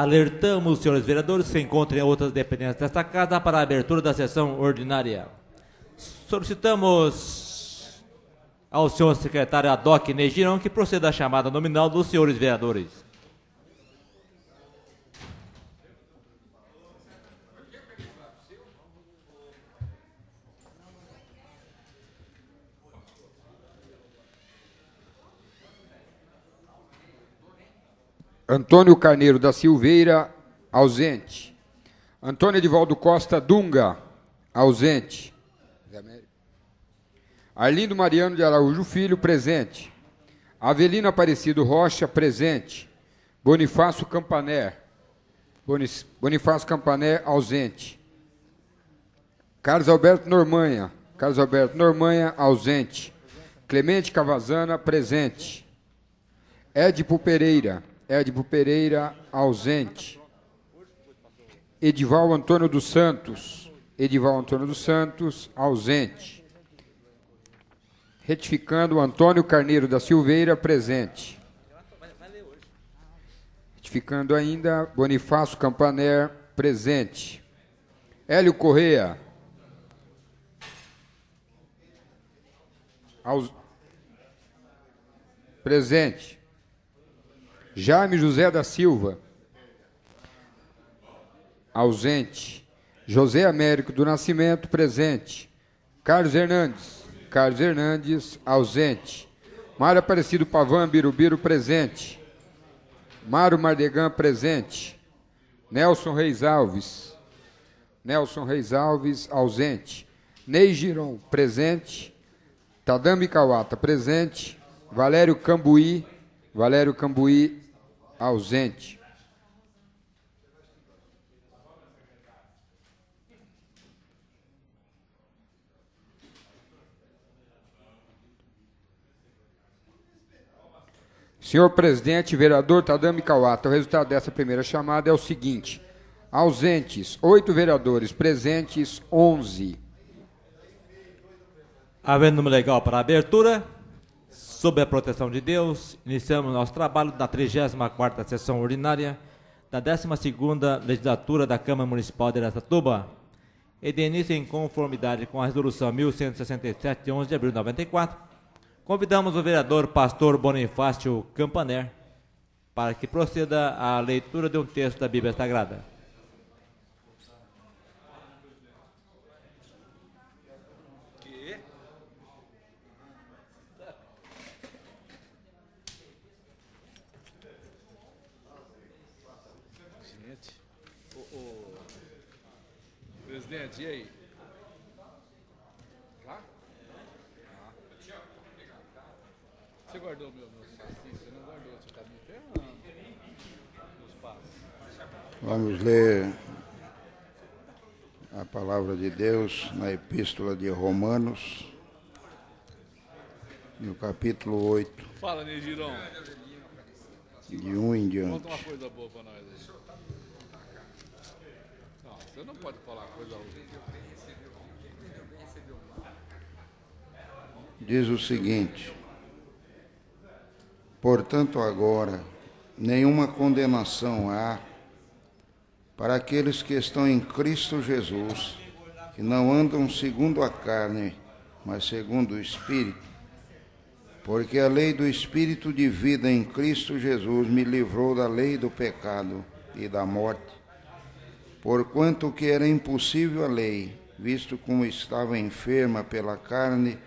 Alertamos, senhores vereadores, que se encontrem outras dependências desta casa para a abertura da sessão ordinária. Solicitamos ao senhor secretário Adoc Negirão que proceda à chamada nominal dos senhores vereadores. Antônio Carneiro da Silveira, ausente. Antônio Edivaldo Costa Dunga, ausente. Arlindo Mariano de Araújo Filho, presente. Avelina Aparecido Rocha, presente. Bonifácio Campané, Bonifácio Campané, ausente. Carlos Alberto Normanha, Carlos Alberto Normanha, ausente. Clemente Cavazana, presente. Edipo Pereira, Edbo Pereira, ausente. Edival Antônio dos Santos, Edival Antônio dos Santos, ausente. Retificando Antônio Carneiro da Silveira, presente. Retificando ainda Bonifácio Campaner, presente. Hélio Correa. Aus... Presente. Jaime José da Silva, ausente. José Américo do Nascimento, presente. Carlos Hernandes, Carlos Hernandes, ausente. Mário Aparecido Pavan Birubiru, presente. Mário Mardegan, presente. Nelson Reis Alves, Nelson Reis Alves, ausente. Ney Giron, presente. Tadami Kawata, presente. Valério Cambuí, presente. Valério Cambuí, ausente. Senhor presidente, vereador Tadami Kawata, o resultado dessa primeira chamada é o seguinte: ausentes, oito vereadores, presentes, onze. Havendo número legal para abertura sob a proteção de Deus, iniciamos nosso trabalho da 34ª sessão ordinária da 12ª legislatura da Câmara Municipal de Aracatuba. E de início, em conformidade com a resolução 1167 de 11 de abril de 94, convidamos o vereador pastor Bonifácio Campaner para que proceda à leitura de um texto da Bíblia Sagrada. antes, e aí? Claro? Ah. Você guardou meu, meu saci, você não guardou, você está me ferrando. Vamos ler a palavra de Deus na Epístola de Romanos, no capítulo 8. Fala, Negiron. De um em diante. Conta uma coisa boa para nós aí não pode falar coisa Diz o seguinte: Portanto, agora, nenhuma condenação há para aqueles que estão em Cristo Jesus, que não andam segundo a carne, mas segundo o Espírito. Porque a lei do Espírito de vida em Cristo Jesus me livrou da lei do pecado e da morte porquanto que era impossível a lei, visto como estava enferma pela carne,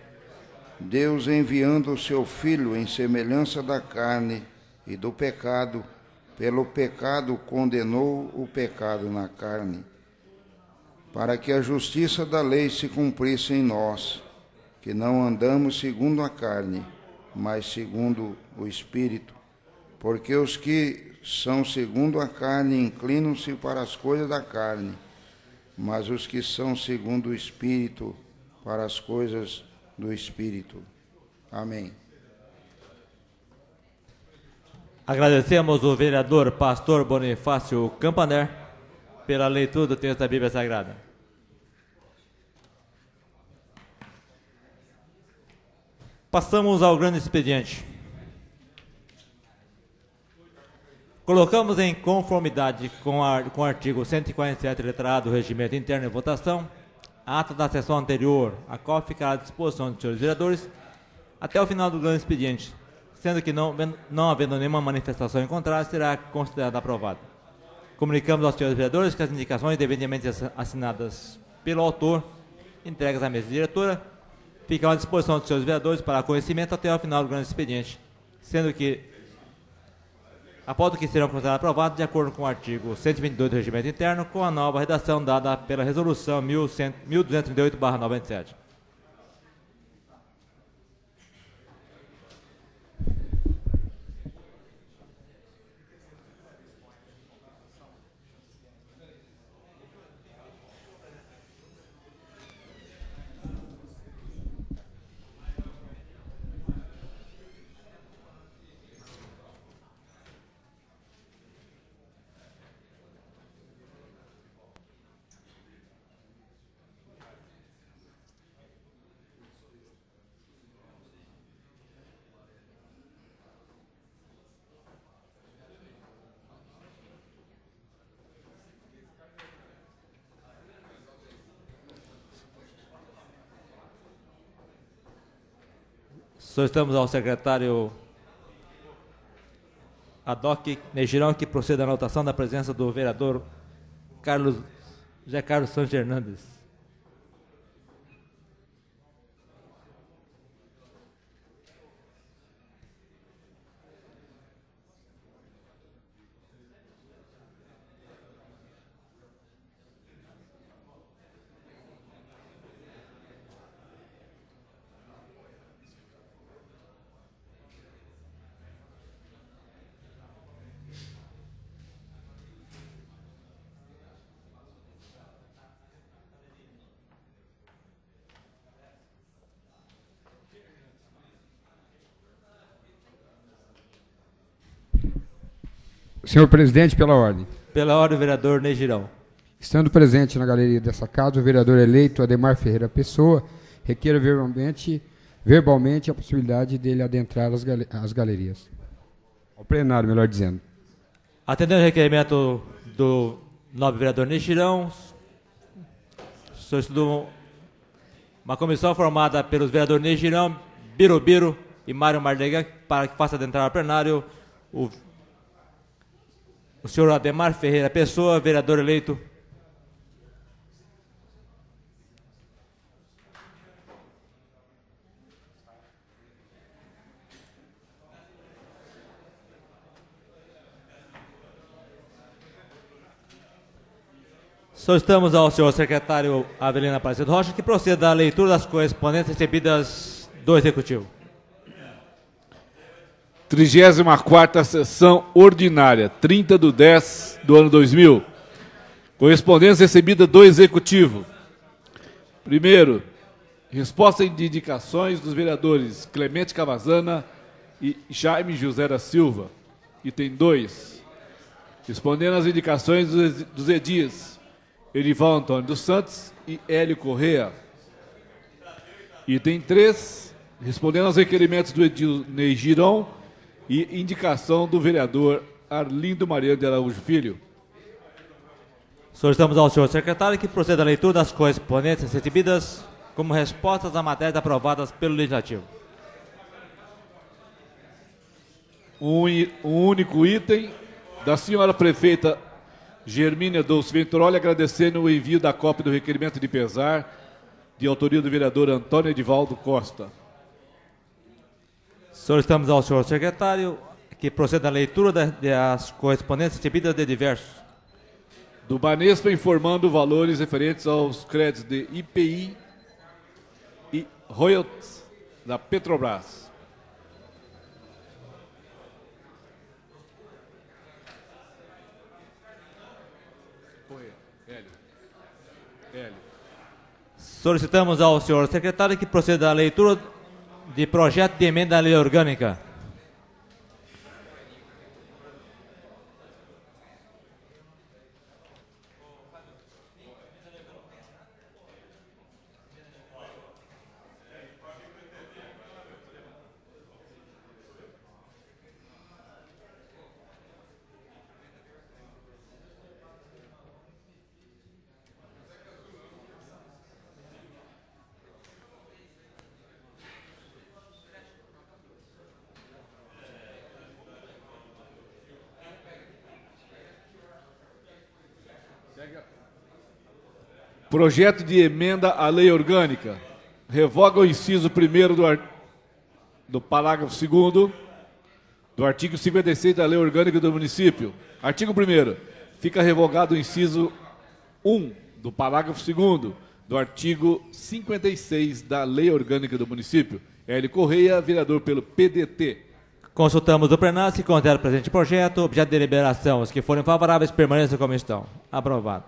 Deus enviando o seu Filho em semelhança da carne e do pecado, pelo pecado condenou o pecado na carne, para que a justiça da lei se cumprisse em nós, que não andamos segundo a carne, mas segundo o Espírito, porque os que são segundo a carne inclinam-se para as coisas da carne, mas os que são segundo o Espírito, para as coisas do Espírito. Amém. Agradecemos o vereador pastor Bonifácio Campaner pela leitura do texto da Bíblia Sagrada. Passamos ao grande expediente. Colocamos em conformidade com, a, com o artigo 147, letrado do Regimento Interno de Votação, a ata da sessão anterior, a qual ficará à disposição dos senhores vereadores até o final do grande expediente, sendo que não, não havendo nenhuma manifestação em contrário, será considerada aprovada. Comunicamos aos senhores vereadores que as indicações devidamente assinadas pelo autor, entregas à mesa diretora, ficam à disposição dos senhores vereadores para conhecimento até o final do grande expediente, sendo que após o que serão considerados aprovados de acordo com o artigo 122 do Regimento Interno, com a nova redação dada pela Resolução 1238-97. Solicitamos ao secretário Adoc Negirão que proceda à anotação da presença do vereador Carlos José Carlos Santos Hernandes. Senhor presidente, pela ordem. Pela ordem, vereador Negirão. Estando presente na galeria dessa casa, o vereador eleito Ademar Ferreira Pessoa requer verbalmente, verbalmente a possibilidade dele adentrar as, as galerias. Ao plenário, melhor dizendo. Atendendo o requerimento do nobre vereador sou solicitou uma comissão formada pelos vereadores Biro Birubiru e Mário Mardega para que faça adentrar ao plenário o o senhor Ademar Ferreira Pessoa, vereador eleito. Solicitamos ao senhor secretário Avelina Aparecido Rocha que proceda à leitura das correspondências recebidas do Executivo. 34 Sessão Ordinária, 30 de 10 do ano 2000. Correspondência recebida do Executivo. Primeiro, resposta de indicações dos vereadores Clemente Cavazana e Jaime José da Silva. Item 2. Respondendo às indicações dos edis Erival Antônio dos Santos e Hélio Correa. Item 3. Respondendo aos requerimentos do Edil Ney Girão e indicação do vereador Arlindo Maria de Araújo Filho. Solicitamos ao senhor secretário que proceda à leitura das correspondências recebidas como respostas a matérias aprovadas pelo Legislativo. Um, um único item da senhora prefeita Germínia Dolce Venturoli agradecendo o envio da cópia do requerimento de pesar de autoria do vereador Antônio Edivaldo Costa. Solicitamos ao senhor secretário que proceda à leitura das correspondências recebidas de diversos. Do Banespa informando valores referentes aos créditos de IPI e royalties da Petrobras. Solicitamos ao senhor secretário que proceda à leitura de projeto de emenda à lei orgânica. Projeto de emenda à lei orgânica. Revoga o inciso 1 do, art... do parágrafo 2 do artigo 56 da lei orgânica do município. Artigo 1 Fica revogado o inciso 1 do parágrafo 2 do artigo 56 da lei orgânica do município. Hélio Correia, vereador pelo PDT. Consultamos o plenário se considera presente o projeto. Objeto de deliberação. Os que forem favoráveis permaneçam como estão. Aprovado.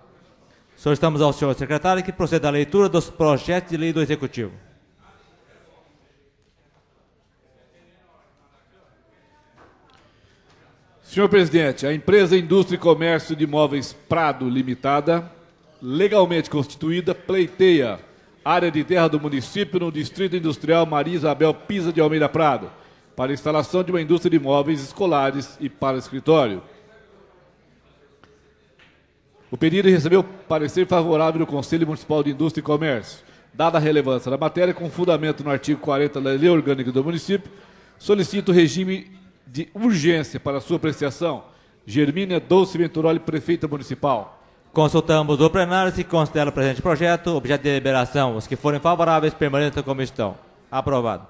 Solicitamos ao senhor secretário que proceda à leitura dos projetos de lei do Executivo. Senhor presidente, a empresa Indústria e Comércio de Imóveis Prado Limitada, legalmente constituída, pleiteia área de terra do município no Distrito Industrial Maria Isabel Pisa de Almeida Prado, para instalação de uma indústria de imóveis escolares e para escritório. O pedido recebeu parecer favorável do Conselho Municipal de Indústria e Comércio. Dada a relevância da matéria, com fundamento no artigo 40 da Lei Orgânica do Município, solicito o regime de urgência para sua apreciação. Germínia Dolce Venturoli, Prefeita Municipal. Consultamos o plenário se considera o presente projeto, objeto de deliberação. Os que forem favoráveis permaneçam como estão. Aprovado.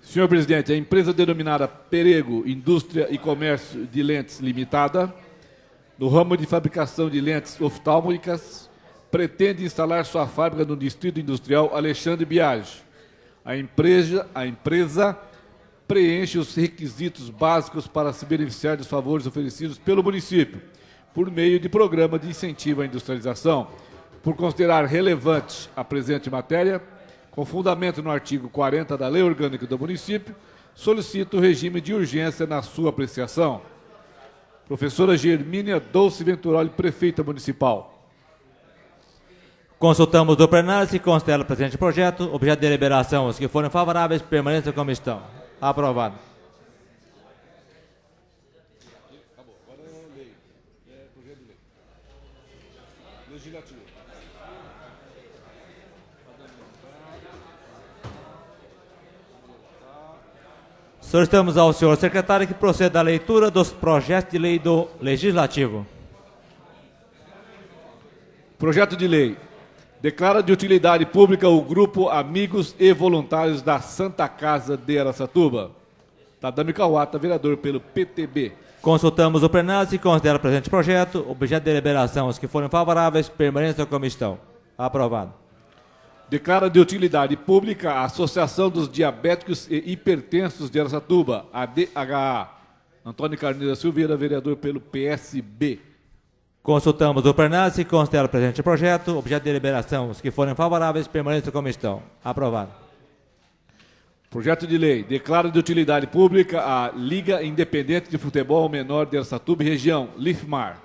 Senhor presidente, a empresa denominada Perego Indústria e Comércio de Lentes Limitada no ramo de fabricação de lentes oftálmicas, pretende instalar sua fábrica no Distrito Industrial Alexandre Biage. A empresa, a empresa preenche os requisitos básicos para se beneficiar dos favores oferecidos pelo município, por meio de programa de incentivo à industrialização. Por considerar relevante a presente matéria, com fundamento no artigo 40 da Lei Orgânica do Município, solicito o regime de urgência na sua apreciação. Professora Germínia Dolce Venturoli, prefeita municipal. Consultamos do plenário se constela presente projeto. Objeto de deliberação: os que forem favoráveis permaneçam como estão. Aprovado. Solicitamos ao senhor secretário que proceda à leitura dos projetos de lei do Legislativo. Projeto de lei. Declara de utilidade pública o grupo Amigos e Voluntários da Santa Casa de Aracatuba. Tadami Kawata, vereador pelo PTB. Consultamos o plenário e considera o presente projeto. Objeto de deliberação, os que forem favoráveis, permaneçam da comissão. Aprovado declara de utilidade pública a Associação dos Diabéticos e Hipertensos de Aracatuba, a DHA. Antônio Carneiro Silveira, vereador pelo PSB. Consultamos o e considera presente o projeto. Objeto de deliberação, os que forem favoráveis, permaneçam como estão. Aprovado. Projeto de lei. Declara de utilidade pública a Liga Independente de Futebol Menor de Aracatuba e Região, LIFMAR.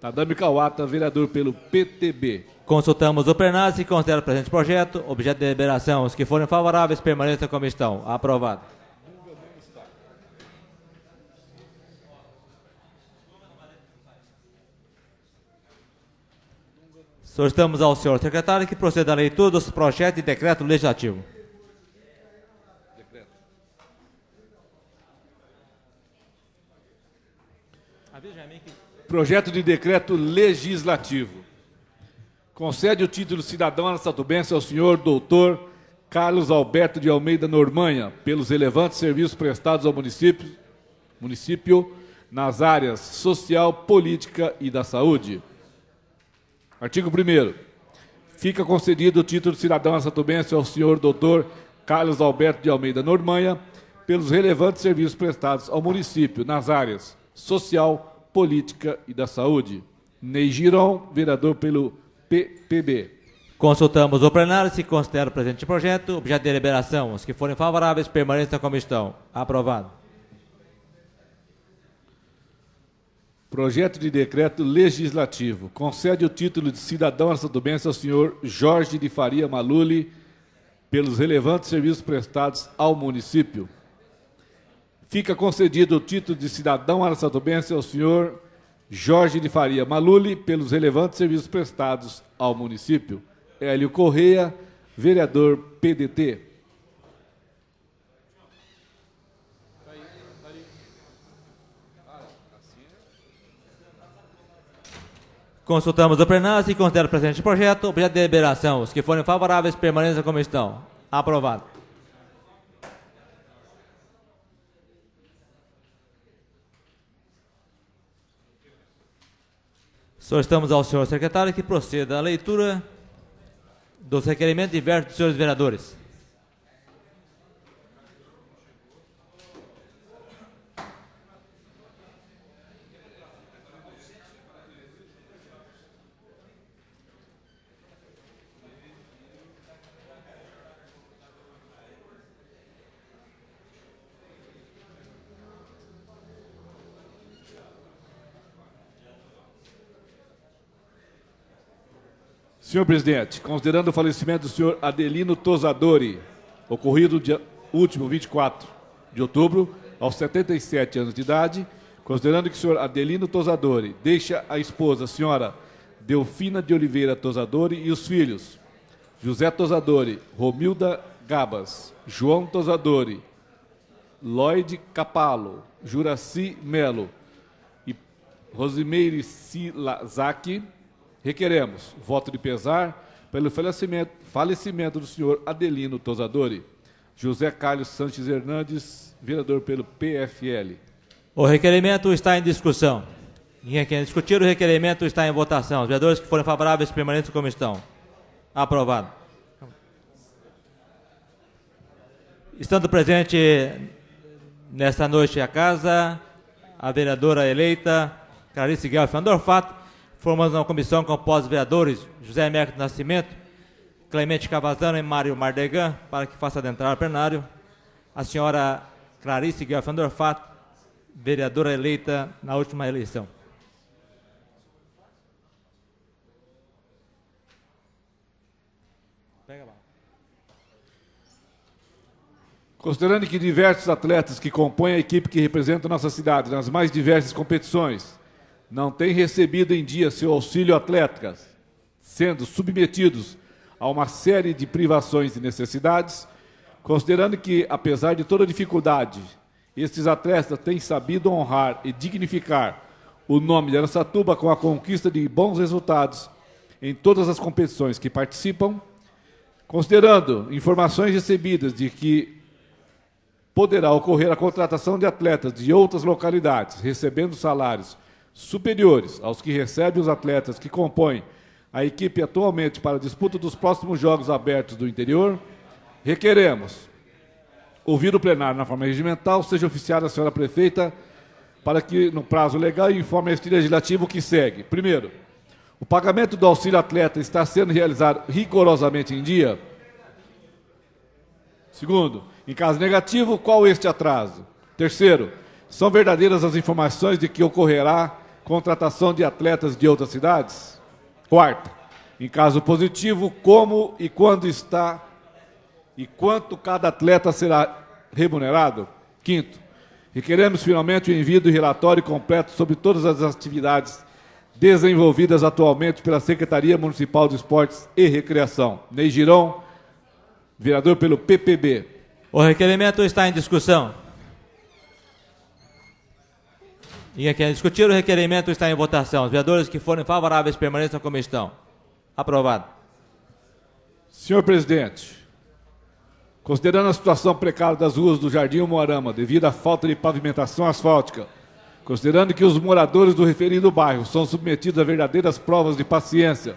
Tadami Kawata, vereador pelo PTB. Consultamos o Pernassi, considera o presente projeto. Objeto de deliberação, os que forem favoráveis permaneçam como estão. Aprovado. Solicitamos ao senhor secretário que proceda à leitura dos projetos de decreto legislativo. Projeto de decreto legislativo. Concede o título cidadão araçatubense ao senhor doutor Carlos Alberto de Almeida Normanha, pelos relevantes serviços prestados ao município, município nas áreas social, política e da saúde. Artigo 1 Fica concedido o título de cidadão araçatubense ao senhor doutor Carlos Alberto de Almeida Normanha, pelos relevantes serviços prestados ao município nas áreas Social, Política e da Saúde. Ney Giron, vereador pelo PPB. Consultamos o plenário se considera o presente projeto objeto de deliberação. Os que forem favoráveis permaneçam na comissão Aprovado. Projeto de decreto legislativo. Concede o título de cidadão santubense ao senhor Jorge de Faria Maluli pelos relevantes serviços prestados ao município. Fica concedido o título de cidadão araçatubense ao senhor Jorge de Faria Maluli pelos relevantes serviços prestados ao município. Hélio Correia, vereador PDT. Consultamos o plenário e considero presente o projeto. Objeto de deliberação. Os que forem favoráveis permaneçam como estão. Aprovado. Solicitamos ao senhor secretário que proceda à leitura dos requerimentos diversos dos senhores vereadores. Senhor presidente, considerando o falecimento do senhor Adelino Tosadori, ocorrido dia último 24 de outubro, aos 77 anos de idade, considerando que o senhor Adelino Tosadori deixa a esposa, a senhora Delfina de Oliveira Tosadori e os filhos José Tosadori, Romilda Gabas, João Tosadori, Lloyd Capalo, Juraci Melo e Rosimeire Silazaki, Requeremos voto de pesar pelo falecimento, falecimento do senhor Adelino Tosadori. José Carlos Sanches Hernandes, vereador pelo PFL. O requerimento está em discussão. Ninguém quer discutir, o requerimento está em votação. Os vereadores que forem favoráveis permanentes como estão. Aprovado. Estando presente nesta noite a casa, a vereadora eleita, Clarice Guelph Andorfato, Formamos uma comissão composta de vereadores José Américo Nascimento, Clemente Cavazano e Mário Mardegan, para que faça adentrar o plenário. A senhora Clarice Guelfandorfato, vereadora eleita na última eleição. Considerando que diversos atletas que compõem a equipe que representa nossa cidade nas mais diversas competições não têm recebido em dia seu auxílio atléticas, sendo submetidos a uma série de privações e necessidades, considerando que, apesar de toda dificuldade, estes atletas têm sabido honrar e dignificar o nome de Aracatuba com a conquista de bons resultados em todas as competições que participam, considerando informações recebidas de que poderá ocorrer a contratação de atletas de outras localidades recebendo salários superiores aos que recebem os atletas que compõem a equipe atualmente para a disputa dos próximos Jogos Abertos do Interior, requeremos ouvir o plenário na forma regimental, seja oficiada a senhora prefeita, para que, no prazo legal, informe a este legislativo o que segue. Primeiro, o pagamento do auxílio atleta está sendo realizado rigorosamente em dia? Segundo, em caso negativo, qual este atraso? Terceiro, são verdadeiras as informações de que ocorrerá contratação de atletas de outras cidades? Quarta, em caso positivo, como e quando está e quanto cada atleta será remunerado? Quinto, requeremos finalmente o envio do relatório completo sobre todas as atividades desenvolvidas atualmente pela Secretaria Municipal de Esportes e Recreação. Ney vereador pelo PPB. O requerimento está em discussão. Em que discutir o requerimento está em votação. Os vereadores que forem favoráveis permaneçam como estão. Aprovado. Senhor presidente, considerando a situação precária das ruas do Jardim Moarama, devido à falta de pavimentação asfáltica, considerando que os moradores do referido bairro são submetidos a verdadeiras provas de paciência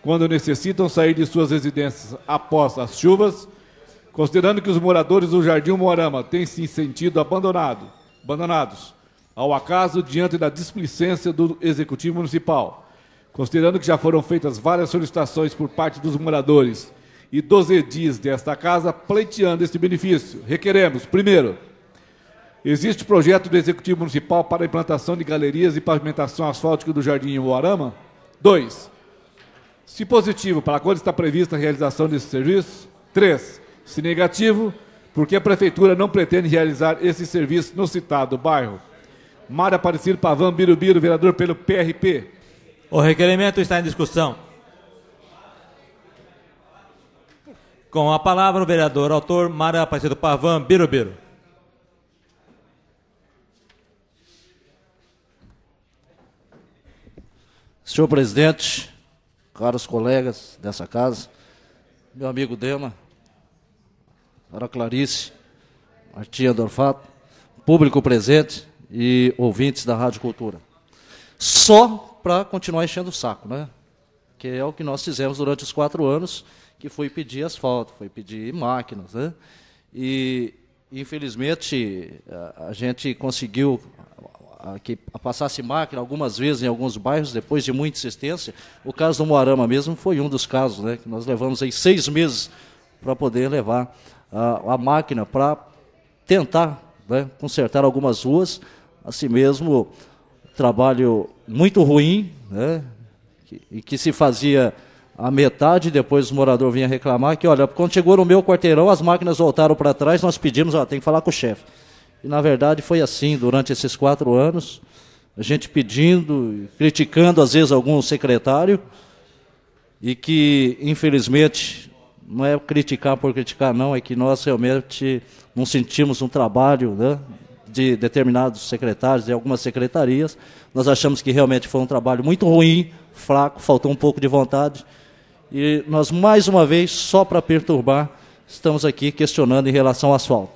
quando necessitam sair de suas residências após as chuvas, considerando que os moradores do Jardim Moarama têm se sentido abandonado, abandonados ao acaso diante da displicência do Executivo Municipal. Considerando que já foram feitas várias solicitações por parte dos moradores e dos edis desta casa pleiteando este benefício, requeremos, primeiro, existe projeto do Executivo Municipal para a implantação de galerias e pavimentação asfáltica do Jardim Uarama? Dois, se positivo, para quando está prevista a realização desse serviço? Três, se negativo, porque a Prefeitura não pretende realizar esse serviço no citado bairro? Mário Aparecido Pavan Birubiru, vereador pelo PRP. O requerimento está em discussão. Com a palavra o vereador autor Mário Aparecido Pavan Birubiru. Senhor presidente, caros colegas dessa casa, meu amigo Dema, Ana Clarice, Martinha Dorfato, público presente, e ouvintes da Rádio Cultura. Só para continuar enchendo o saco, né? que é o que nós fizemos durante os quatro anos, que foi pedir asfalto, foi pedir máquinas. Né? E, infelizmente, a, gente conseguiu que passasse máquina algumas vezes em alguns bairros, depois de muita insistência. O caso do Moarama mesmo foi um dos casos, né? que nós levamos aí seis meses para poder levar a, a máquina para tentar né, consertar algumas ruas, assim mesmo, trabalho muito ruim, né? E que se fazia a metade, depois o morador vinha reclamar que, olha, quando chegou no meu quarteirão, as máquinas voltaram para trás, nós pedimos, ó, ah, tem que falar com o chefe. E, na verdade, foi assim durante esses quatro anos, a gente pedindo, criticando, às vezes, algum secretário, e que, infelizmente, não é criticar por criticar, não, é que nós realmente não sentimos um trabalho né, de determinados secretários, de algumas secretarias. Nós achamos que realmente foi um trabalho muito ruim, fraco, faltou um pouco de vontade. E nós, mais uma vez, só para perturbar, estamos aqui questionando em relação ao asfalto.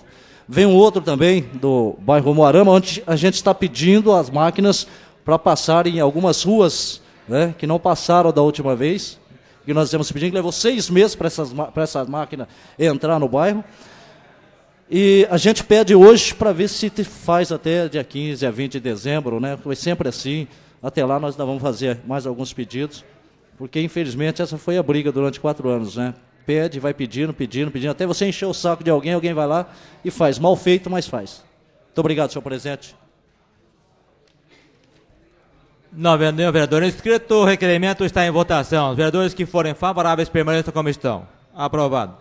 Vem um outro também, do bairro Moarama, onde a gente está pedindo as máquinas para passarem em algumas ruas né, que não passaram da última vez, e nós temos pedindo, que levou seis meses para essa máquina entrar no bairro. E a gente pede hoje para ver se faz até dia 15 a 20 de dezembro, né? Foi sempre assim. Até lá nós ainda vamos fazer mais alguns pedidos, porque infelizmente essa foi a briga durante quatro anos, né? Pede, vai pedindo, pedindo, pedindo, até você encher o saco de alguém, alguém vai lá e faz. Mal feito, mas faz. Muito obrigado, senhor presidente. Não, vereador, inscrito o requerimento está em votação. Os vereadores que forem favoráveis permaneçam como estão. Aprovado.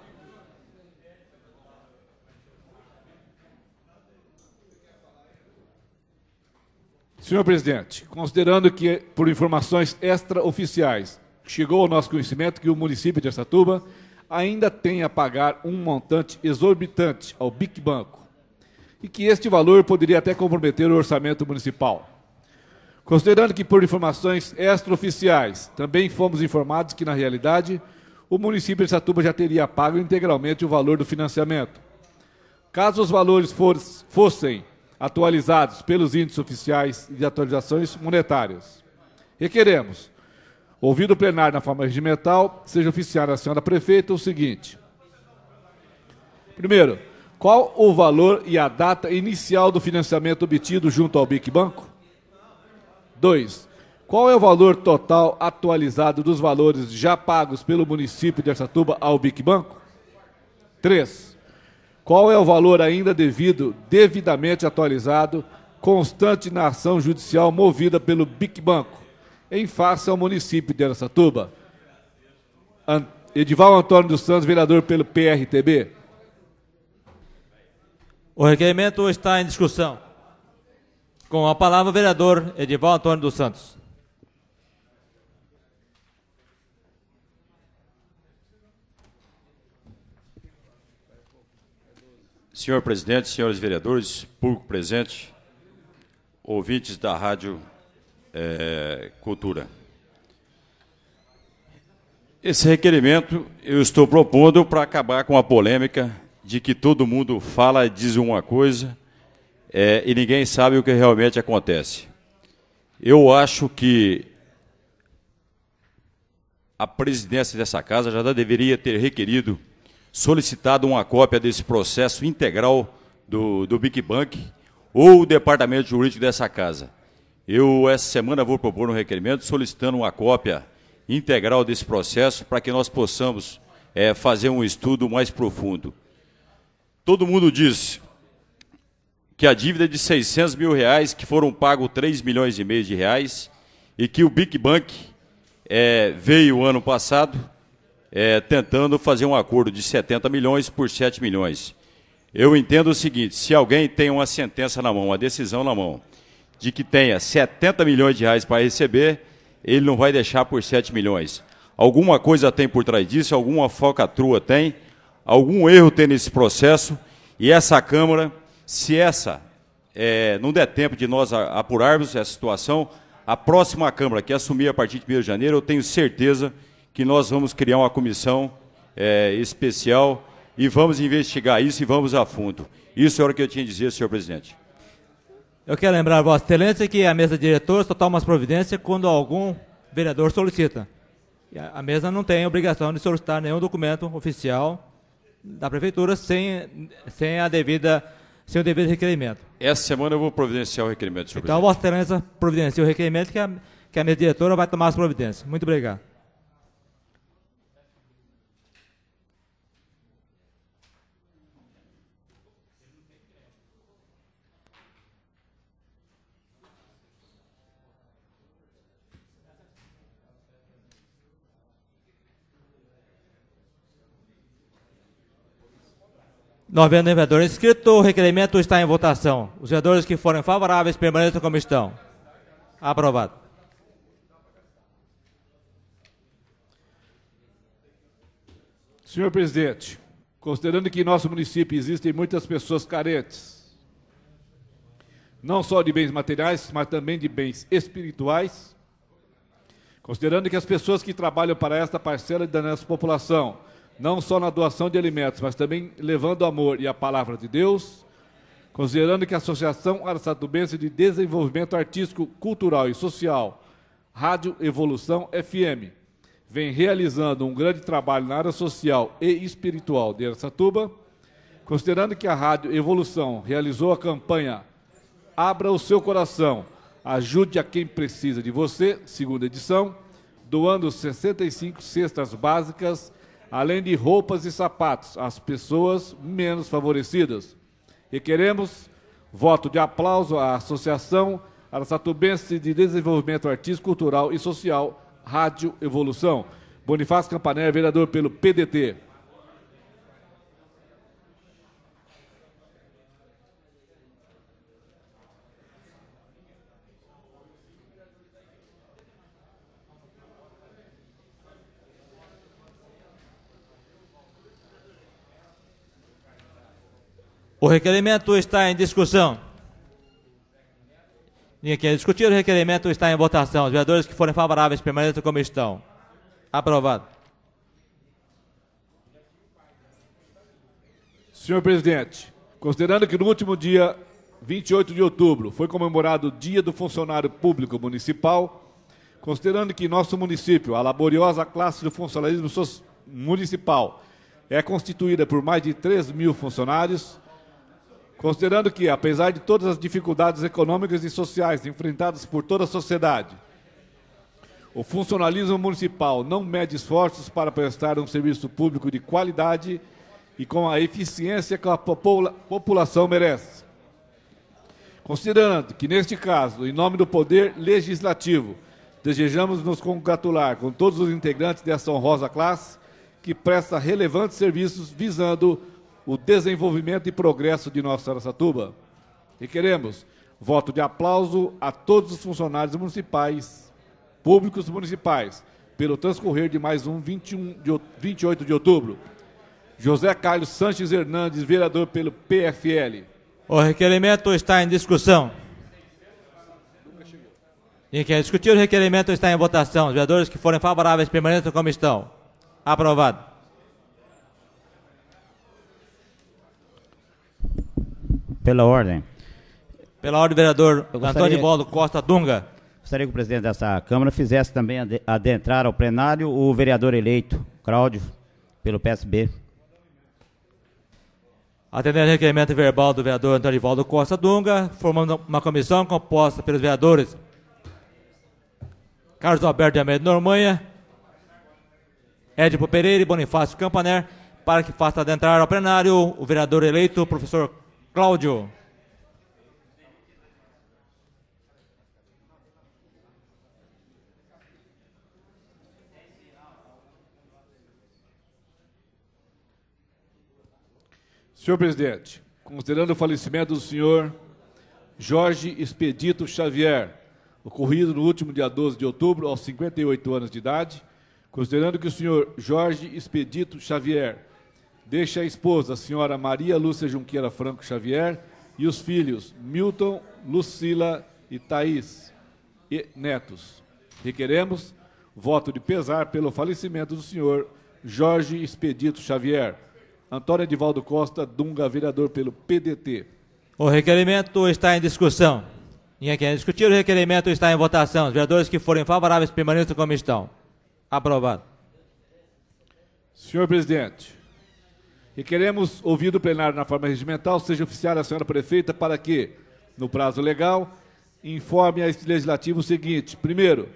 Senhor presidente, considerando que, por informações extraoficiais, chegou ao nosso conhecimento que o município de Estatuba ainda tem a pagar um montante exorbitante ao BIC Banco e que este valor poderia até comprometer o orçamento municipal. Considerando que, por informações extraoficiais, também fomos informados que, na realidade, o município de Satuba já teria pago integralmente o valor do financiamento. Caso os valores fossem atualizados pelos índices oficiais de atualizações monetárias. Requeremos, ouvido o plenário na forma regimental, seja oficiado à senhora prefeita o seguinte. Primeiro, qual o valor e a data inicial do financiamento obtido junto ao BIC Banco? Dois, Qual é o valor total atualizado dos valores já pagos pelo município de Arsatuba ao BIC Banco? Três. Qual é o valor ainda devido, devidamente atualizado, constante na ação judicial movida pelo BIC Banco, em face ao município de Aracatuba? Edival Antônio dos Santos, vereador pelo PRTB. O requerimento está em discussão. Com a palavra o vereador Edival Antônio dos Santos. Senhor presidente, senhores vereadores, público presente, ouvintes da Rádio é, Cultura. Esse requerimento eu estou propondo para acabar com a polêmica de que todo mundo fala, e diz uma coisa é, e ninguém sabe o que realmente acontece. Eu acho que a presidência dessa casa já deveria ter requerido solicitado uma cópia desse processo integral do, do Big Bank ou o departamento jurídico dessa casa. Eu, essa semana, vou propor um requerimento solicitando uma cópia integral desse processo para que nós possamos é, fazer um estudo mais profundo. Todo mundo diz que a dívida é de 600 mil reais, que foram pagos 3 milhões e meio de reais, e que o Big Bank é, veio ano passado é, tentando fazer um acordo de 70 milhões por 7 milhões. Eu entendo o seguinte: se alguém tem uma sentença na mão, uma decisão na mão, de que tenha 70 milhões de reais para receber, ele não vai deixar por 7 milhões. Alguma coisa tem por trás disso, alguma falcatrua tem, algum erro tem nesse processo, e essa Câmara, se essa é, não der tempo de nós apurarmos essa situação, a próxima Câmara que assumir a partir de 1 de janeiro, eu tenho certeza que que nós vamos criar uma comissão é, especial e vamos investigar isso e vamos a fundo. Isso era o que eu tinha a dizer, senhor presidente. Eu quero lembrar, Vossa Excelência, que a mesa diretora só toma as providências quando algum vereador solicita. A mesa não tem obrigação de solicitar nenhum documento oficial da prefeitura sem, sem, a devida, sem o devido requerimento. Essa semana eu vou providenciar o requerimento, senhor Então, presidente. Vossa Excelência providencia o requerimento que a, que a mesa diretora vai tomar as providências. Muito obrigado. 90 vereador. Inscrito, O requerimento está em votação. Os vereadores que forem favoráveis permaneçam como estão. Aprovado. Senhor presidente, considerando que em nosso município existem muitas pessoas carentes, não só de bens materiais, mas também de bens espirituais, considerando que as pessoas que trabalham para esta parcela da nossa população não só na doação de alimentos, mas também levando o amor e a palavra de Deus, considerando que a Associação Araçatubense de Desenvolvimento Artístico, Cultural e Social, Rádio Evolução FM, vem realizando um grande trabalho na área social e espiritual de Araçatuba, considerando que a Rádio Evolução realizou a campanha Abra o Seu Coração, Ajude a Quem Precisa de Você, segunda edição, doando 65 cestas básicas além de roupas e sapatos, as pessoas menos favorecidas. E queremos voto de aplauso à Associação Arasatubense de Desenvolvimento Artístico, Cultural e Social, Rádio Evolução. Bonifácio Campanella, vereador pelo PDT. O requerimento está em discussão. Ninguém quer discutir. O requerimento está em votação. Os vereadores que forem favoráveis permaneçam como estão. Aprovado. Senhor presidente, considerando que no último dia 28 de outubro foi comemorado o Dia do Funcionário Público Municipal, considerando que nosso município, a laboriosa classe do funcionalismo municipal, é constituída por mais de 3 mil funcionários, Considerando que, apesar de todas as dificuldades econômicas e sociais enfrentadas por toda a sociedade, o funcionalismo municipal não mede esforços para prestar um serviço público de qualidade e com a eficiência que a popula população merece. Considerando que, neste caso, em nome do poder legislativo, desejamos nos congratular com todos os integrantes dessa honrosa classe que presta relevantes serviços visando o desenvolvimento e progresso de nossa Aracatuba. E queremos voto de aplauso a todos os funcionários municipais, públicos municipais, pelo transcorrer de mais um 21 de, 28 de outubro. José Carlos Sanches Hernandes, vereador pelo PFL. O requerimento está em discussão. Em que é discutir o requerimento está em votação. Os vereadores que forem favoráveis permaneçam como estão. Aprovado. Pela ordem. Pela ordem, vereador gostaria, Antônio Baldo Costa Dunga. Gostaria que o presidente dessa Câmara fizesse também adentrar ao plenário o vereador eleito, Cláudio, pelo PSB. Atendendo ao requerimento verbal do vereador Antônio Valdo Costa Dunga, formando uma comissão composta pelos vereadores Carlos Alberto de Almeida Normanha, Edipo Pereira e Bonifácio Campaner, para que faça adentrar ao plenário o vereador eleito, professor Cláudio. Senhor presidente, considerando o falecimento do senhor Jorge Expedito Xavier, ocorrido no último dia 12 de outubro, aos 58 anos de idade, considerando que o senhor Jorge Expedito Xavier Deixa a esposa, a senhora Maria Lúcia Junqueira Franco Xavier, e os filhos Milton, Lucila e Thaís, e netos. Requeremos voto de pesar pelo falecimento do senhor Jorge Expedito Xavier. Antônio Edivaldo Costa Dunga, vereador pelo PDT. O requerimento está em discussão. Ninguém quer discutir, o requerimento está em votação. Os vereadores que forem favoráveis permaneçam como estão. Aprovado. Senhor presidente, e queremos ouvir do plenário na forma regimental, seja oficial a senhora prefeita, para que, no prazo legal, informe a este legislativo o seguinte: primeiro,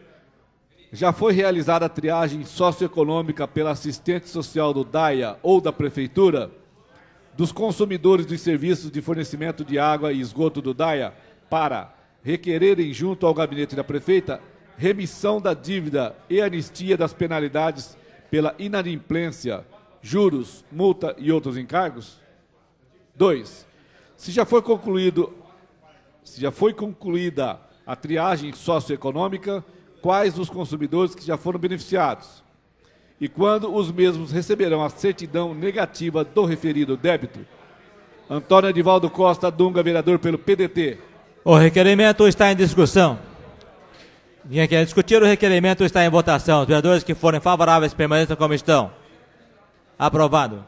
já foi realizada a triagem socioeconômica pela assistente social do DAIA ou da prefeitura dos consumidores dos serviços de fornecimento de água e esgoto do DAIA para requererem junto ao gabinete da prefeita remissão da dívida e anistia das penalidades pela inadimplência juros, multa e outros encargos? Dois. Se já foi concluído se já foi concluída a triagem socioeconômica, quais os consumidores que já foram beneficiados? E quando os mesmos receberão a certidão negativa do referido débito? Antônio Edivaldo Costa Dunga, vereador pelo PDT. O requerimento está em discussão. Ninguém aqui discutir o requerimento está em votação. Os vereadores que forem favoráveis permaneçam como estão. Aprovado.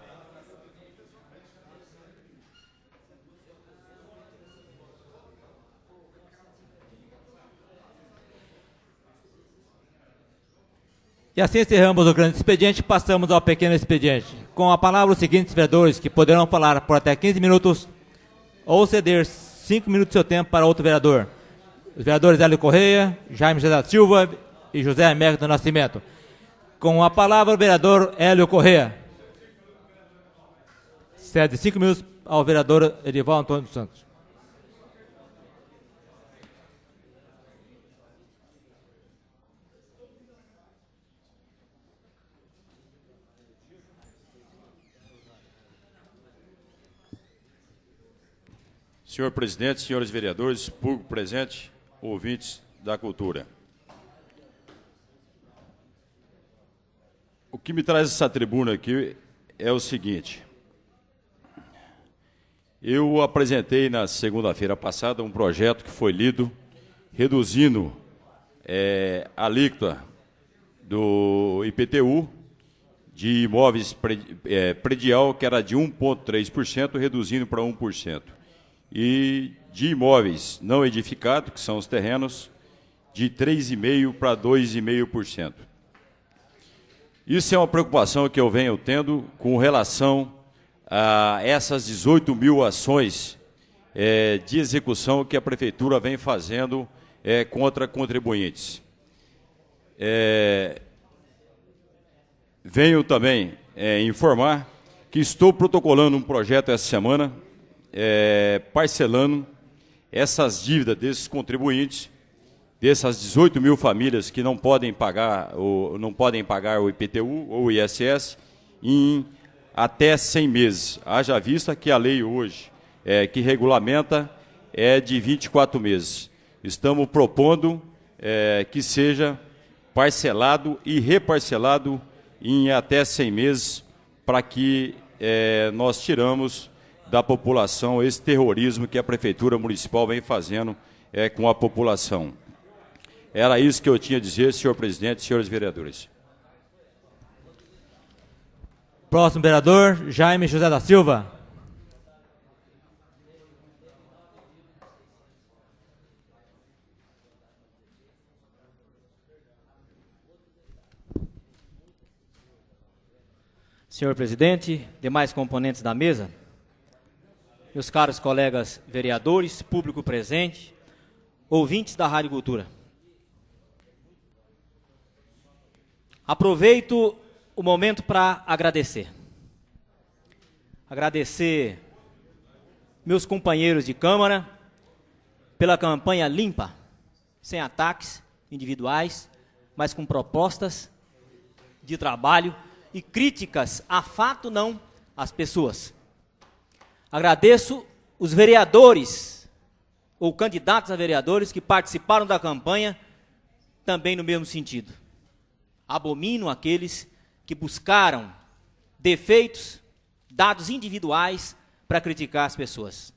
E assim encerramos o grande expediente e passamos ao pequeno expediente. Com a palavra os seguintes vereadores que poderão falar por até 15 minutos ou ceder 5 minutos do seu tempo para outro vereador. Os vereadores Hélio Correia, Jaime José da Silva e José Américo do Nascimento. Com a palavra o vereador Hélio Correia cede cinco minutos ao vereador Edival Antônio dos Santos. Senhor presidente, senhores vereadores, público presente, ouvintes da cultura. O que me traz essa tribuna aqui é o seguinte: eu apresentei na segunda-feira passada um projeto que foi lido reduzindo é, a alíquota do IPTU de imóveis é, predial, que era de 1,3%, reduzindo para 1%. E de imóveis não edificados, que são os terrenos, de 3,5% para 2,5%. Isso é uma preocupação que eu venho tendo com relação ah, essas 18 mil ações eh, de execução que a Prefeitura vem fazendo eh, contra contribuintes. Eh, venho também informar que estou protocolando um projeto essa semana, parcelando essas dívidas desses contribuintes, dessas 18 mil famílias que não podem pagar, ou não podem pagar o IPTU ou o ISS, em até 100 meses. Haja vista que a lei hoje é, que regulamenta é de 24 meses. Estamos propondo é, que seja parcelado e reparcelado em até 100 meses para que é, nós tiramos da população esse terrorismo que a Prefeitura Municipal vem fazendo é, com a população. Era isso que eu tinha a dizer, senhor presidente, senhores vereadores. Próximo vereador, Jaime José da Silva. Senhor presidente, demais componentes da mesa, meus caros colegas vereadores, público presente, ouvintes da Rádio Cultura. Aproveito o momento para agradecer. Agradecer meus companheiros de Câmara pela campanha limpa, sem ataques individuais, mas com propostas de trabalho e críticas a fato não às pessoas. Agradeço os vereadores ou candidatos a vereadores que participaram da campanha também no mesmo sentido. Abomino aqueles que buscaram defeitos, dados individuais para criticar as pessoas.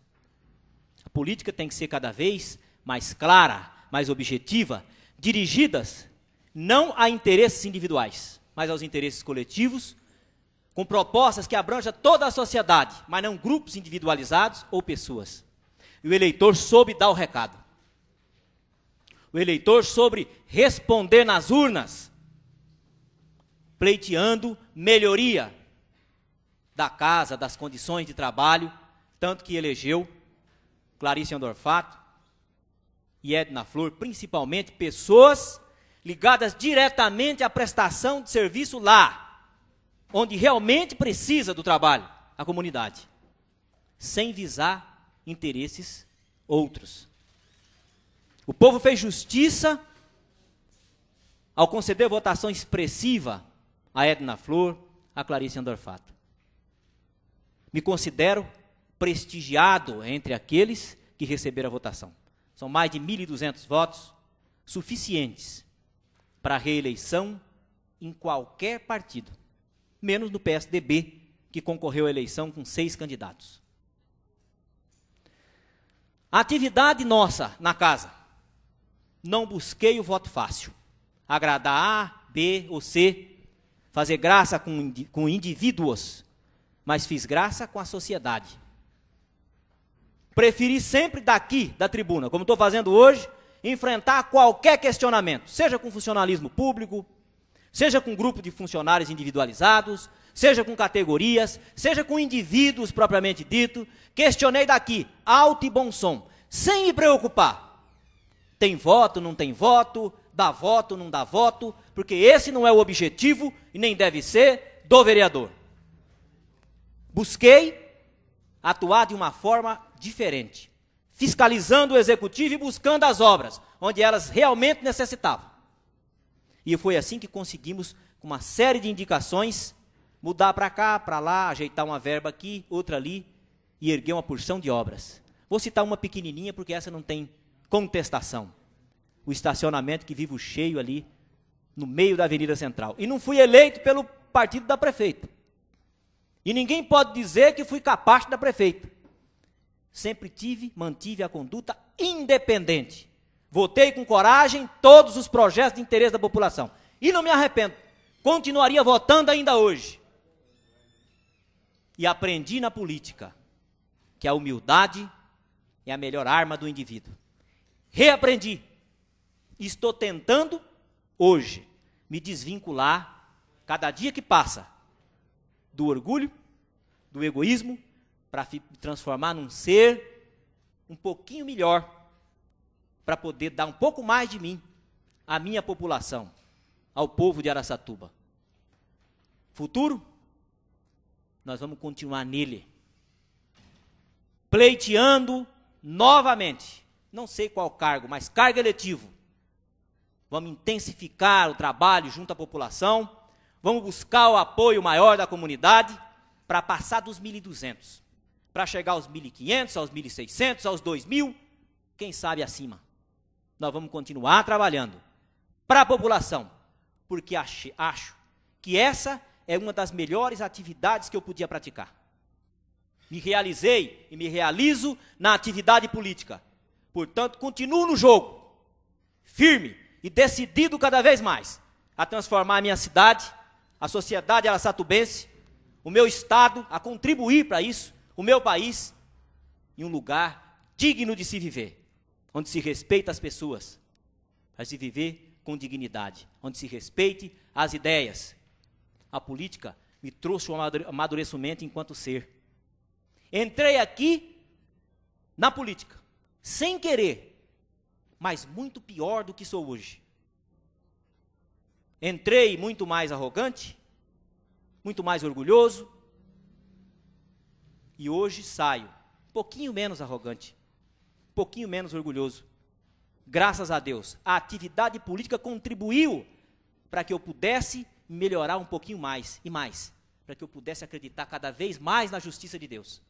A política tem que ser cada vez mais clara, mais objetiva, dirigidas não a interesses individuais, mas aos interesses coletivos, com propostas que abranjam toda a sociedade, mas não grupos individualizados ou pessoas. E o eleitor soube dar o recado. O eleitor soube responder nas urnas pleiteando melhoria da casa, das condições de trabalho, tanto que elegeu Clarice Andorfato e Edna Flor, principalmente pessoas ligadas diretamente à prestação de serviço lá, onde realmente precisa do trabalho, a comunidade, sem visar interesses outros. O povo fez justiça ao conceder votação expressiva a Edna Flor, a Clarice Andorfato. Me considero prestigiado entre aqueles que receberam a votação. São mais de 1.200 votos suficientes para a reeleição em qualquer partido, menos no PSDB, que concorreu à eleição com seis candidatos. atividade nossa na casa. Não busquei o voto fácil. Agradar A, B ou C fazer graça com, com indivíduos, mas fiz graça com a sociedade. Preferi sempre daqui, da tribuna, como estou fazendo hoje, enfrentar qualquer questionamento, seja com funcionalismo público, seja com grupo de funcionários individualizados, seja com categorias, seja com indivíduos propriamente dito. Questionei daqui, alto e bom som, sem me preocupar. Tem voto, não tem voto, dá voto, não dá voto, porque esse não é o objetivo e nem deve ser do vereador. Busquei atuar de uma forma diferente, fiscalizando o executivo e buscando as obras onde elas realmente necessitavam. E foi assim que conseguimos, com uma série de indicações, mudar para cá, para lá, ajeitar uma verba aqui, outra ali e erguer uma porção de obras. Vou citar uma pequenininha porque essa não tem contestação. O estacionamento que vivo cheio ali no meio da Avenida Central. E não fui eleito pelo partido da prefeita. E ninguém pode dizer que fui capaz da prefeita. Sempre tive, mantive a conduta independente. Votei com coragem todos os projetos de interesse da população. E não me arrependo. Continuaria votando ainda hoje. E aprendi na política que a humildade é a melhor arma do indivíduo. Reaprendi. Estou tentando hoje, me desvincular, cada dia que passa, do orgulho, do egoísmo, para me transformar num ser um pouquinho melhor, para poder dar um pouco mais de mim à minha população, ao povo de Araçatuba. Futuro? Nós vamos continuar nele. Pleiteando novamente, não sei qual cargo, mas cargo eletivo vamos intensificar o trabalho junto à população, vamos buscar o apoio maior da comunidade para passar dos 1.200, para chegar aos 1.500, aos 1.600, aos 2.000, quem sabe acima. Nós vamos continuar trabalhando para a população, porque acho, acho que essa é uma das melhores atividades que eu podia praticar. Me realizei e me realizo na atividade política. Portanto, continuo no jogo, firme, e decidido cada vez mais a transformar a minha cidade, a sociedade araçatubense, o meu estado, a contribuir para isso, o meu país, em um lugar digno de se viver, onde se respeita as pessoas, para se viver com dignidade, onde se respeite as ideias. A política me trouxe o um amadurecimento enquanto ser. Entrei aqui na política, sem querer, mas muito pior do que sou hoje. Entrei muito mais arrogante, muito mais orgulhoso, e hoje saio um pouquinho menos arrogante, um pouquinho menos orgulhoso. Graças a Deus, a atividade política contribuiu para que eu pudesse melhorar um pouquinho mais e mais, para que eu pudesse acreditar cada vez mais na justiça de Deus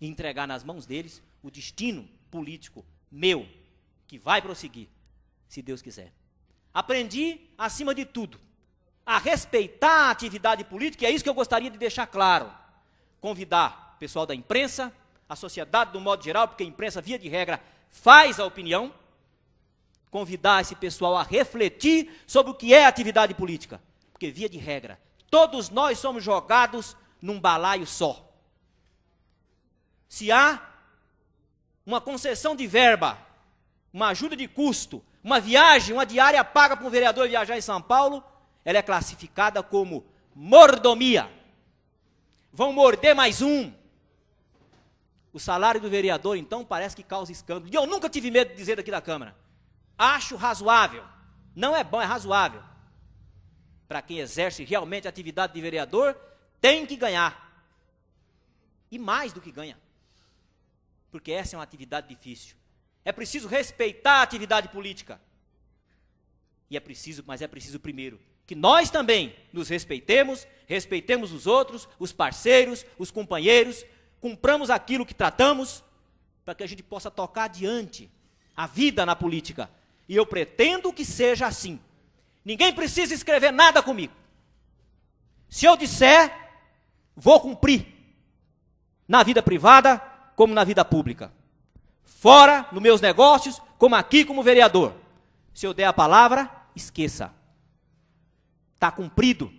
e entregar nas mãos deles o destino político meu que vai prosseguir, se Deus quiser. Aprendi, acima de tudo, a respeitar a atividade política, e é isso que eu gostaria de deixar claro. Convidar o pessoal da imprensa, a sociedade do modo geral, porque a imprensa, via de regra, faz a opinião. Convidar esse pessoal a refletir sobre o que é atividade política, porque, via de regra, todos nós somos jogados num balaio só. Se há uma concessão de verba uma ajuda de custo, uma viagem, uma diária paga para um vereador viajar em São Paulo, ela é classificada como mordomia. Vão morder mais um. O salário do vereador, então, parece que causa escândalo. E eu nunca tive medo de dizer daqui da Câmara. Acho razoável. Não é bom, é razoável. Para quem exerce realmente a atividade de vereador, tem que ganhar. E mais do que ganha. Porque essa é uma atividade difícil. É preciso respeitar a atividade política. E é preciso, mas é preciso primeiro que nós também nos respeitemos, respeitemos os outros, os parceiros, os companheiros, cumpramos aquilo que tratamos, para que a gente possa tocar adiante a vida na política. E eu pretendo que seja assim. Ninguém precisa escrever nada comigo. Se eu disser, vou cumprir, na vida privada como na vida pública fora, nos meus negócios, como aqui, como vereador. Se eu der a palavra, esqueça. Está cumprido.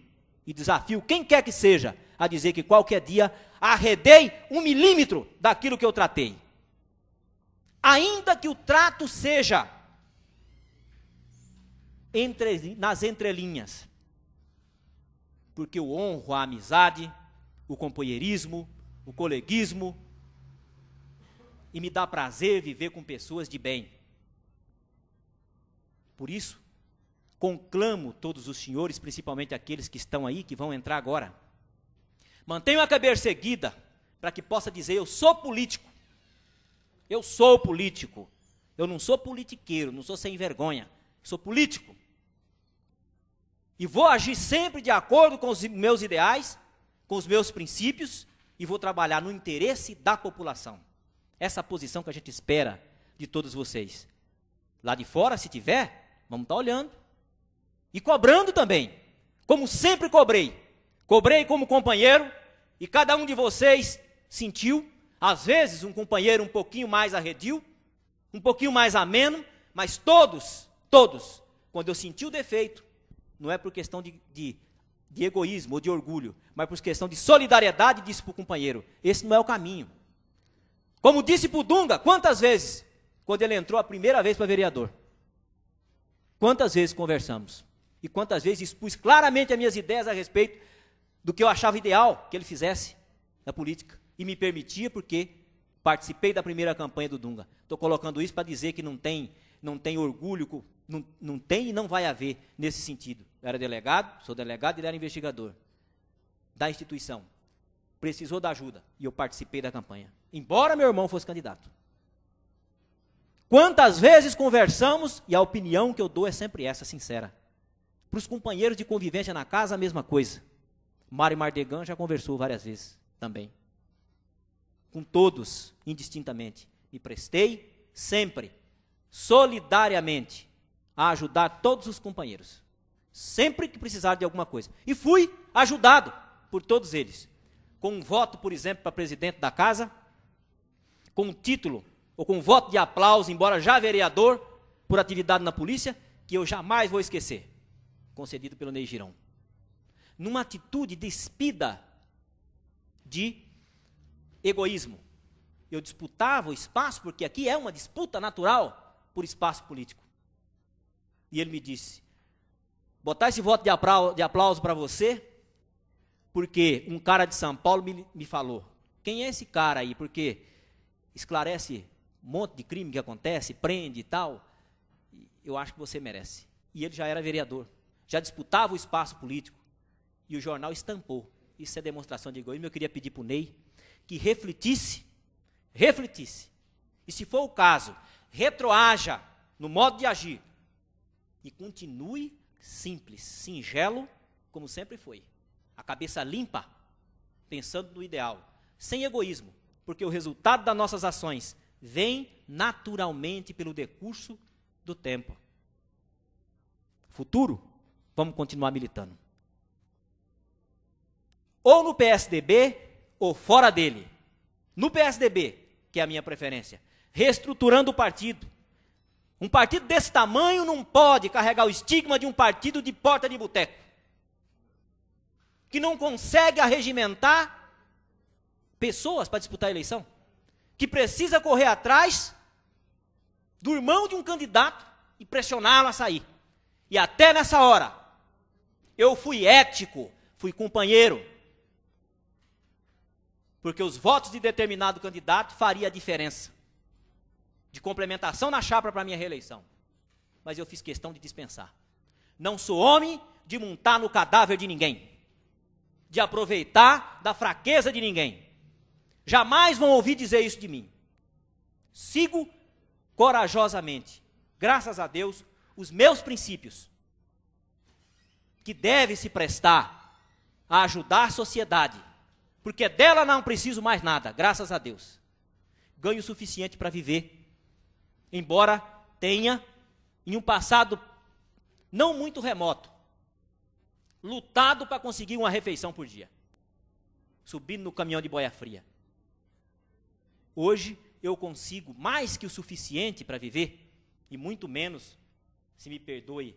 E desafio quem quer que seja a dizer que qualquer dia arredei um milímetro daquilo que eu tratei. Ainda que o trato seja entre, nas entrelinhas. Porque eu honro a amizade, o companheirismo, o coleguismo, e me dá prazer viver com pessoas de bem. Por isso, conclamo todos os senhores, principalmente aqueles que estão aí, que vão entrar agora. Mantenham a cabeça erguida, para que possa dizer: Eu sou político. Eu sou político. Eu não sou politiqueiro, não sou sem vergonha. Sou político. E vou agir sempre de acordo com os meus ideais, com os meus princípios, e vou trabalhar no interesse da população. Essa posição que a gente espera de todos vocês. Lá de fora, se tiver, vamos estar tá olhando. E cobrando também. Como sempre cobrei. Cobrei como companheiro. E cada um de vocês sentiu. Às vezes, um companheiro um pouquinho mais arredio, um pouquinho mais ameno. Mas todos, todos, quando eu senti o defeito, não é por questão de, de, de egoísmo ou de orgulho, mas por questão de solidariedade, disse para o companheiro: esse não é o caminho. Como disse Dunga, quantas vezes? Quando ele entrou a primeira vez para vereador. Quantas vezes conversamos? E quantas vezes expus claramente as minhas ideias a respeito do que eu achava ideal que ele fizesse na política. E me permitia, porque participei da primeira campanha do Dunga. Estou colocando isso para dizer que não tem, não tem orgulho, não, não tem e não vai haver nesse sentido. Eu era delegado, sou delegado e ele era investigador da instituição precisou da ajuda e eu participei da campanha, embora meu irmão fosse candidato. Quantas vezes conversamos e a opinião que eu dou é sempre essa, sincera. Para os companheiros de convivência na casa, a mesma coisa. Mário Mardegan já conversou várias vezes também. Com todos, indistintamente. Me prestei sempre, solidariamente, a ajudar todos os companheiros. Sempre que precisar de alguma coisa. E fui ajudado por todos eles com um voto, por exemplo, para presidente da casa, com um título ou com um voto de aplauso, embora já vereador, por atividade na polícia, que eu jamais vou esquecer, concedido pelo Ney Girão. Numa atitude despida de egoísmo. Eu disputava o espaço, porque aqui é uma disputa natural por espaço político. E ele me disse: botar esse voto de aplauso para você porque um cara de São Paulo me, me falou. Quem é esse cara aí? Porque esclarece um monte de crime que acontece, prende e tal. Eu acho que você merece. E ele já era vereador, já disputava o espaço político. E o jornal estampou. Isso é demonstração de egoísmo. Eu queria pedir para o Ney que refletisse, refletisse. E se for o caso, retroaja no modo de agir. E continue simples, singelo, como sempre foi a cabeça limpa, pensando no ideal, sem egoísmo, porque o resultado das nossas ações vem naturalmente pelo decurso do tempo. Futuro, vamos continuar militando. Ou no PSDB ou fora dele. No PSDB, que é a minha preferência, reestruturando o partido. Um partido desse tamanho não pode carregar o estigma de um partido de porta de boteco que não consegue arregimentar pessoas para disputar a eleição, que precisa correr atrás do irmão de um candidato e pressioná-lo a sair. E até nessa hora, eu fui ético, fui companheiro. Porque os votos de determinado candidato faria a diferença. De complementação na chapa para minha reeleição. Mas eu fiz questão de dispensar. Não sou homem de montar no cadáver de ninguém de aproveitar da fraqueza de ninguém. Jamais vão ouvir dizer isso de mim. Sigo corajosamente, graças a Deus, os meus princípios, que deve se prestar a ajudar a sociedade, porque dela não preciso mais nada, graças a Deus. Ganho o suficiente para viver, embora tenha, em um passado não muito remoto, lutado para conseguir uma refeição por dia, subindo no caminhão de boia fria. Hoje eu consigo mais que o suficiente para viver, e muito menos, se me perdoe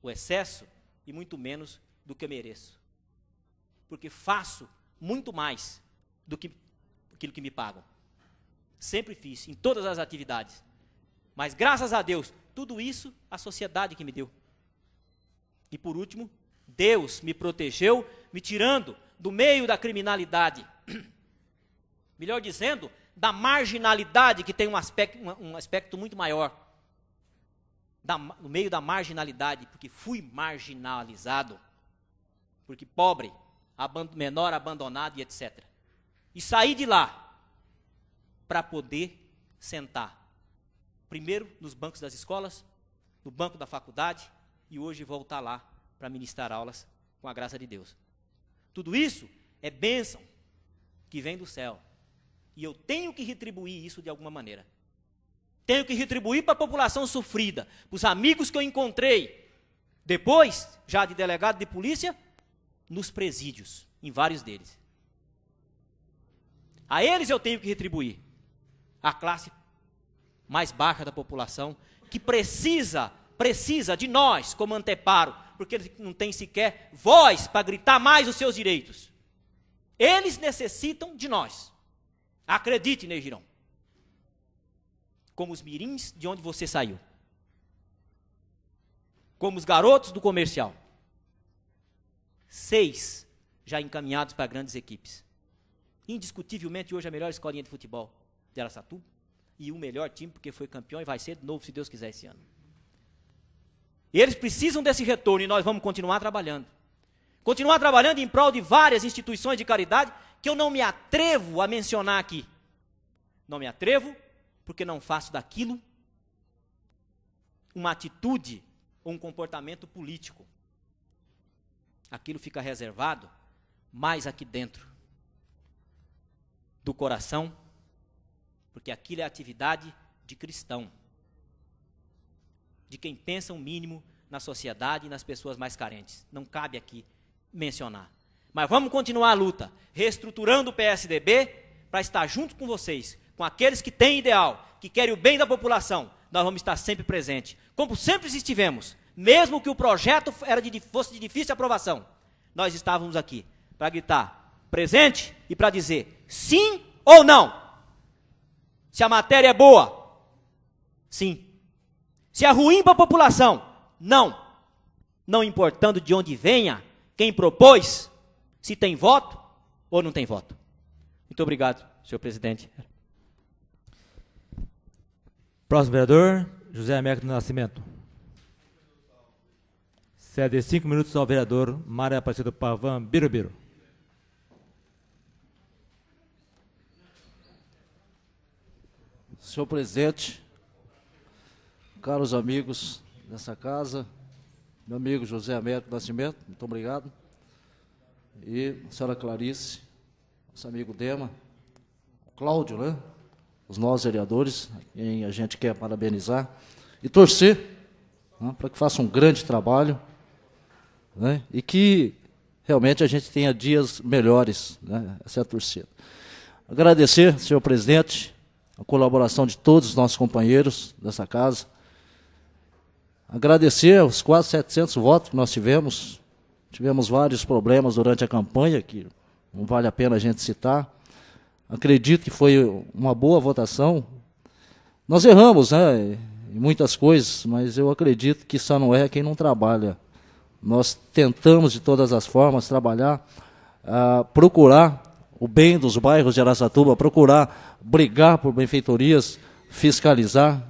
o excesso, e muito menos do que eu mereço. Porque faço muito mais do que aquilo que me pagam. Sempre fiz, em todas as atividades. Mas graças a Deus, tudo isso a sociedade que me deu. E por último, Deus me protegeu, me tirando do meio da criminalidade. Melhor dizendo, da marginalidade, que tem um aspecto, um aspecto muito maior. Da, no meio da marginalidade, porque fui marginalizado. Porque pobre, menor, abandonado e etc. E saí de lá para poder sentar. Primeiro nos bancos das escolas, no banco da faculdade, e hoje voltar lá para ministrar aulas com a graça de Deus. Tudo isso é bênção que vem do céu. E eu tenho que retribuir isso de alguma maneira. Tenho que retribuir para a população sofrida, para os amigos que eu encontrei. Depois, já de delegado de polícia, nos presídios, em vários deles. A eles eu tenho que retribuir. A classe mais baixa da população, que precisa precisa de nós como anteparo, porque eles não têm sequer voz para gritar mais os seus direitos. Eles necessitam de nós. Acredite, Neirão Como os mirins de onde você saiu. Como os garotos do comercial. Seis já encaminhados para grandes equipes. Indiscutivelmente, hoje a melhor escolinha de futebol de Araçatuba e o melhor time, porque foi campeão e vai ser de novo, se Deus quiser, esse ano. E eles precisam desse retorno e nós vamos continuar trabalhando. Continuar trabalhando em prol de várias instituições de caridade que eu não me atrevo a mencionar aqui. Não me atrevo porque não faço daquilo uma atitude ou um comportamento político. Aquilo fica reservado mais aqui dentro do coração, porque aquilo é atividade de cristão de quem pensa o um mínimo na sociedade e nas pessoas mais carentes. Não cabe aqui mencionar. Mas vamos continuar a luta, reestruturando o PSDB para estar junto com vocês, com aqueles que têm ideal, que querem o bem da população. Nós vamos estar sempre presentes, como sempre estivemos, mesmo que o projeto era de, fosse de difícil aprovação. Nós estávamos aqui para gritar presente e para dizer sim ou não. Se a matéria é boa, sim. Se é ruim para a população, não. Não importando de onde venha, quem propôs, se tem voto ou não tem voto. Muito obrigado, senhor presidente. Próximo vereador, José Américo do Nascimento. Cede cinco minutos ao vereador Mário Aparecido Pavan Birubiru. Senhor presidente, caros amigos dessa casa, meu amigo José Américo Nascimento, muito obrigado. E a senhora Clarice, nosso amigo Dema, Cláudio, né? Os nós vereadores, quem a gente quer parabenizar e torcer né, para que faça um grande trabalho né, e que realmente a gente tenha dias melhores, né, essa é a torcida. Agradecer, senhor presidente, a colaboração de todos os nossos companheiros dessa casa, Agradecer os quase 700 votos que nós tivemos. Tivemos vários problemas durante a campanha, que não vale a pena a gente citar. Acredito que foi uma boa votação. Nós erramos, né? Em muitas coisas, mas eu acredito que só não é quem não trabalha. Nós tentamos de todas as formas trabalhar, uh, procurar o bem dos bairros de Araçatuba, procurar brigar por benfeitorias, fiscalizar,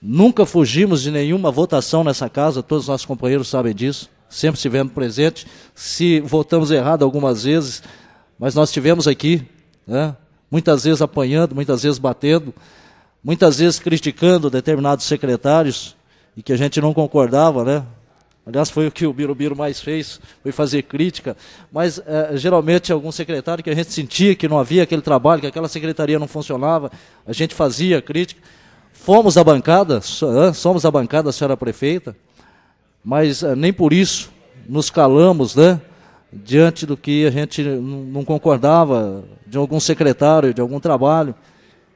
Nunca fugimos de nenhuma votação nessa casa, todos os nossos companheiros sabem disso, sempre estivemos presentes. Se votamos errado algumas vezes, mas nós estivemos aqui, né? muitas vezes apanhando, muitas vezes batendo, muitas vezes criticando determinados secretários e que a gente não concordava, né? Aliás, foi o que o Birubiru mais fez, foi fazer crítica. Mas, é, geralmente, algum secretário que a gente sentia que não havia aquele trabalho, que aquela secretaria não funcionava, a gente fazia crítica. Fomos à bancada, somos a bancada, senhora prefeita, mas nem por isso nos calamos, né? Diante do que a gente não concordava de algum secretário, de algum trabalho.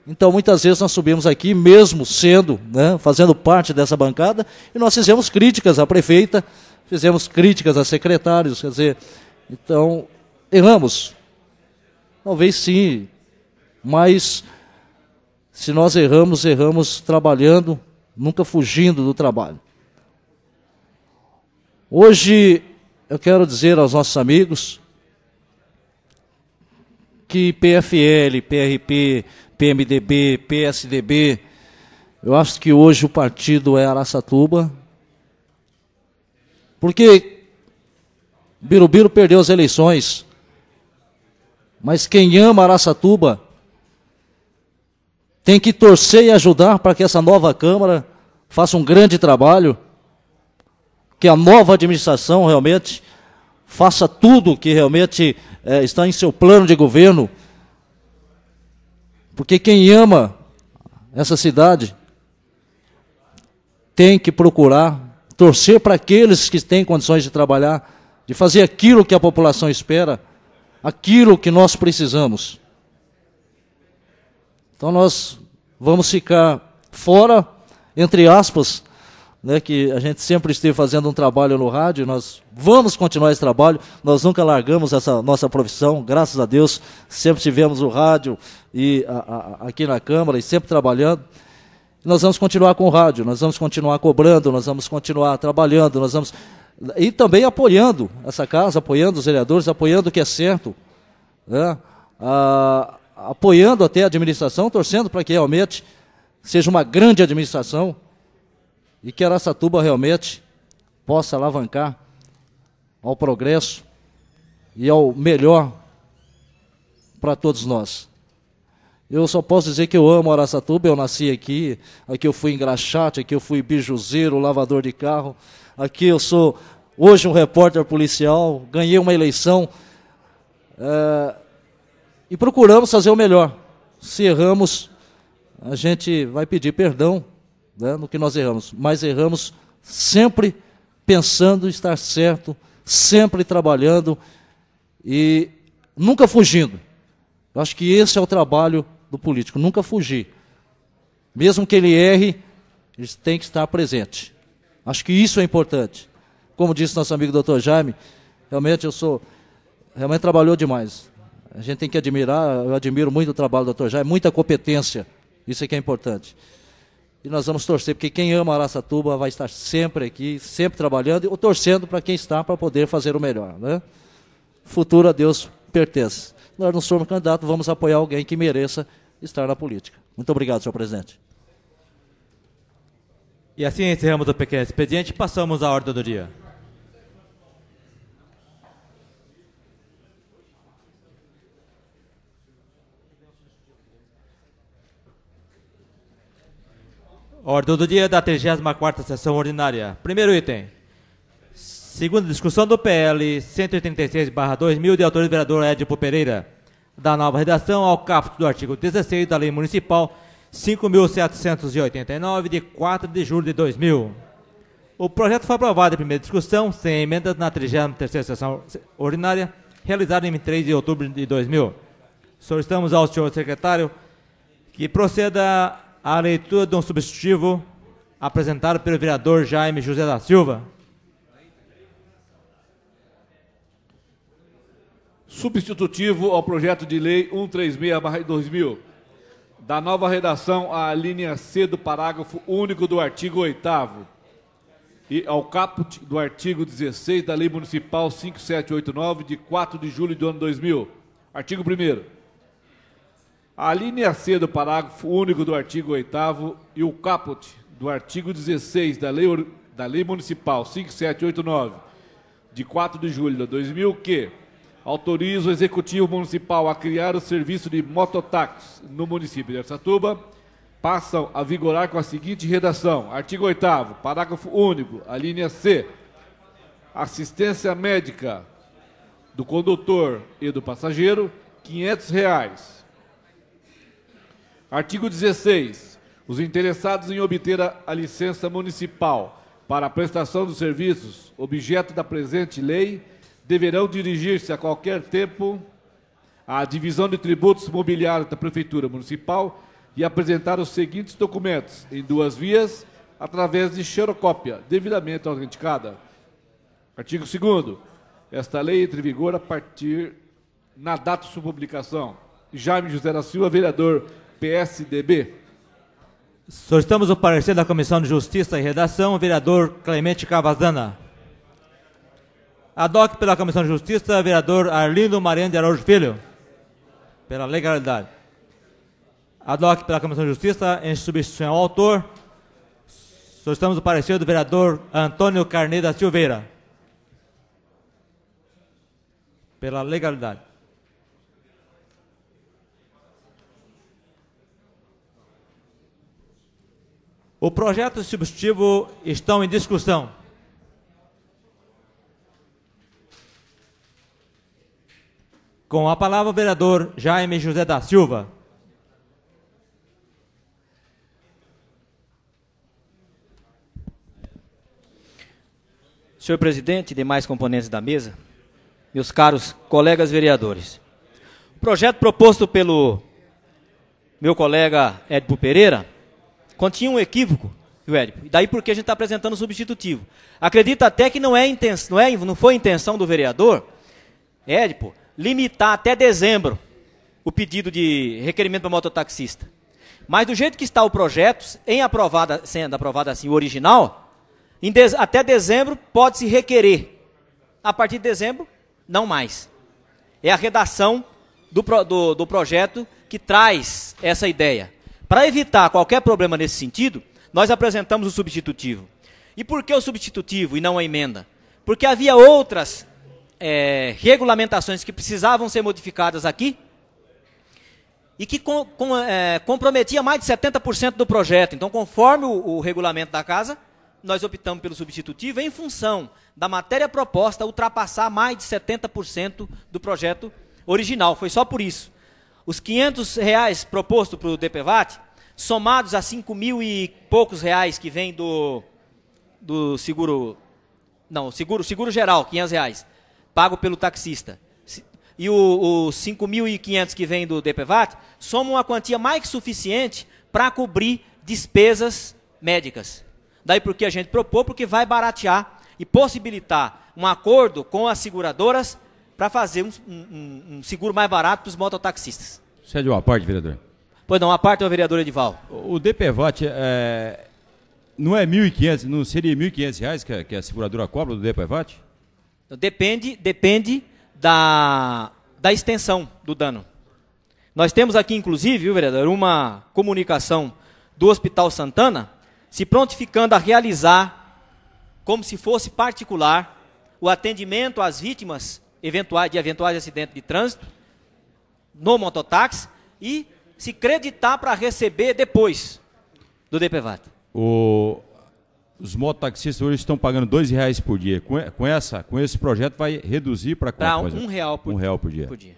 Então, muitas vezes nós subimos aqui, mesmo sendo, né, fazendo parte dessa bancada, e nós fizemos críticas à prefeita, fizemos críticas a secretários, quer dizer, então, erramos. Talvez sim, mas se nós erramos, erramos trabalhando, nunca fugindo do trabalho. Hoje eu quero dizer aos nossos amigos que PFL, PRP, PMDB, PSDB, eu acho que hoje o partido é Araçatuba, porque Birubiru perdeu as eleições, mas quem ama Araçatuba tem que torcer e ajudar para que essa nova Câmara faça um grande trabalho, que a nova administração realmente faça tudo que realmente é, está em seu plano de governo, porque quem ama essa cidade tem que procurar torcer para aqueles que têm condições de trabalhar, de fazer aquilo que a população espera, aquilo que nós precisamos. Então nós vamos ficar fora, entre aspas, né, que a gente sempre esteve fazendo um trabalho no rádio, nós vamos continuar esse trabalho, nós nunca largamos essa nossa profissão, graças a Deus, sempre tivemos o rádio e a, a, aqui na Câmara e sempre trabalhando. Nós vamos continuar com o rádio, nós vamos continuar cobrando, nós vamos continuar trabalhando, nós vamos. E também apoiando essa casa, apoiando os vereadores, apoiando o que é certo. Né? Ah, apoiando até a administração, torcendo para que realmente seja uma grande administração e que Aracatuba realmente possa alavancar ao progresso e ao melhor para todos nós. Eu só posso dizer que eu amo Araçatuba, eu nasci aqui, aqui eu fui engraxate, aqui eu fui bijuzeiro, lavador de carro, aqui eu sou hoje um repórter policial, ganhei uma eleição eh, e procuramos fazer o melhor. Se erramos, a gente vai pedir perdão né, no que nós erramos, mas erramos sempre pensando em estar certo, sempre trabalhando e nunca fugindo. Eu acho que esse é o trabalho do político, nunca fugir. Mesmo que ele erre, ele tem que estar presente. Acho que isso é importante. Como disse nosso amigo Dr. Jaime, realmente eu sou, realmente trabalhou demais. A gente tem que admirar, eu admiro muito o trabalho do Dr. Jair, muita competência. Isso é que é importante. E nós vamos torcer, porque quem ama Araçatuba vai estar sempre aqui, sempre trabalhando, ou torcendo para quem está para poder fazer o melhor. Né? Futuro a Deus pertence. Nós não somos candidatos, vamos apoiar alguém que mereça estar na política. Muito obrigado, senhor presidente. E assim encerramos o pequeno expediente e passamos à ordem do dia. Ordem do dia da 34ª sessão ordinária. Primeiro item. Segunda discussão do PL 186/2000 de autoria do vereador Edipo Pereira, da nova redação ao caput do artigo 16 da Lei Municipal 5789 de 4 de julho de 2000. O projeto foi aprovado em primeira discussão, sem emendas, na 33ª sessão ordinária, realizada em 3 de outubro de 2000. Solicitamos ao senhor secretário que proceda a leitura de um substitutivo apresentado pelo vereador Jaime José da Silva. Substitutivo ao projeto de lei 136-2000. Da nova redação à linha C do parágrafo único do artigo 8 e ao caput do artigo 16 da Lei Municipal 5789, de 4 de julho do ano 2000. Artigo 1 a alínea C do parágrafo único do artigo 8 e o caput do artigo 16 da Lei, da Lei Municipal 5789, de 4 de julho de 2000, que autoriza o Executivo Municipal a criar o serviço de mototáxi no município de Arsatuba, passam a vigorar com a seguinte redação. Artigo 8 parágrafo único, a linha C. Assistência médica do condutor e do passageiro, R$ 500. Reais. Artigo 16. Os interessados em obter a, a licença municipal para a prestação dos serviços objeto da presente lei deverão dirigir-se a qualquer tempo à divisão de tributos mobiliários da Prefeitura Municipal e apresentar os seguintes documentos em duas vias através de xerocópia devidamente autenticada. Artigo 2 Esta lei entra em vigor a partir na data de sua publicação. Jaime José da Silva, vereador PSDB. Solicitamos o parecer da Comissão de Justiça e Redação, vereador Clemente Cavazana. Adoc pela Comissão de Justiça, vereador Arlindo Mariano de Araújo Filho. Pela legalidade. Adoc pela Comissão de Justiça, em substituição ao autor, solicitamos o parecer do vereador Antônio Carneiro da Silveira. Pela legalidade. O projeto substitutivo estão em discussão. Com a palavra o vereador Jaime José da Silva. Senhor presidente e demais componentes da mesa, meus caros colegas vereadores. O projeto proposto pelo meu colega Edpo Pereira quando tinha um equívoco, o Edipo, daí porque a gente está apresentando o substitutivo. Acredito até que não, é intenso, não, é, não foi intenção do vereador, Edipo, limitar até dezembro o pedido de requerimento para mototaxista. Mas do jeito que está o projeto, em aprovada, sendo aprovado assim o original, de, até dezembro pode-se requerer. A partir de dezembro, não mais. É a redação do, do, do projeto que traz essa ideia. Para evitar qualquer problema nesse sentido, nós apresentamos o substitutivo. E por que o substitutivo e não a emenda? Porque havia outras é, regulamentações que precisavam ser modificadas aqui e que com, com, é, comprometia mais de 70% do projeto. Então, conforme o, o regulamento da casa, nós optamos pelo substitutivo em função da matéria proposta ultrapassar mais de 70% do projeto original. Foi só por isso. Os 500 reais proposto para o DPVAT, somados a 5 mil e poucos reais que vem do, do seguro... Não, seguro, seguro geral, 500 reais, pago pelo taxista. E os 5.500 que vem do DPVAT, somam uma quantia mais que suficiente para cobrir despesas médicas. Daí porque a gente propôs, porque vai baratear e possibilitar um acordo com as seguradoras para fazer um, um, um, seguro mais barato para os mototaxistas. Isso é de uma parte, vereador. Pois não, a parte é o vereador Edival. O DPVAT é, não é 1.500, não seria 1.500 reais que a, que a seguradora cobra do DPVAT? Depende, depende da, da extensão do dano. Nós temos aqui, inclusive, viu, vereador, uma comunicação do Hospital Santana se prontificando a realizar, como se fosse particular, o atendimento às vítimas eventuais, de eventuais acidentes de trânsito no mototáxi e se creditar para receber depois do DPVAT. O, os mototaxistas hoje estão pagando dois reais por dia. Com, com, essa, com esse projeto vai reduzir para quanto? Para um, coisa? real por, um real por dia. por dia.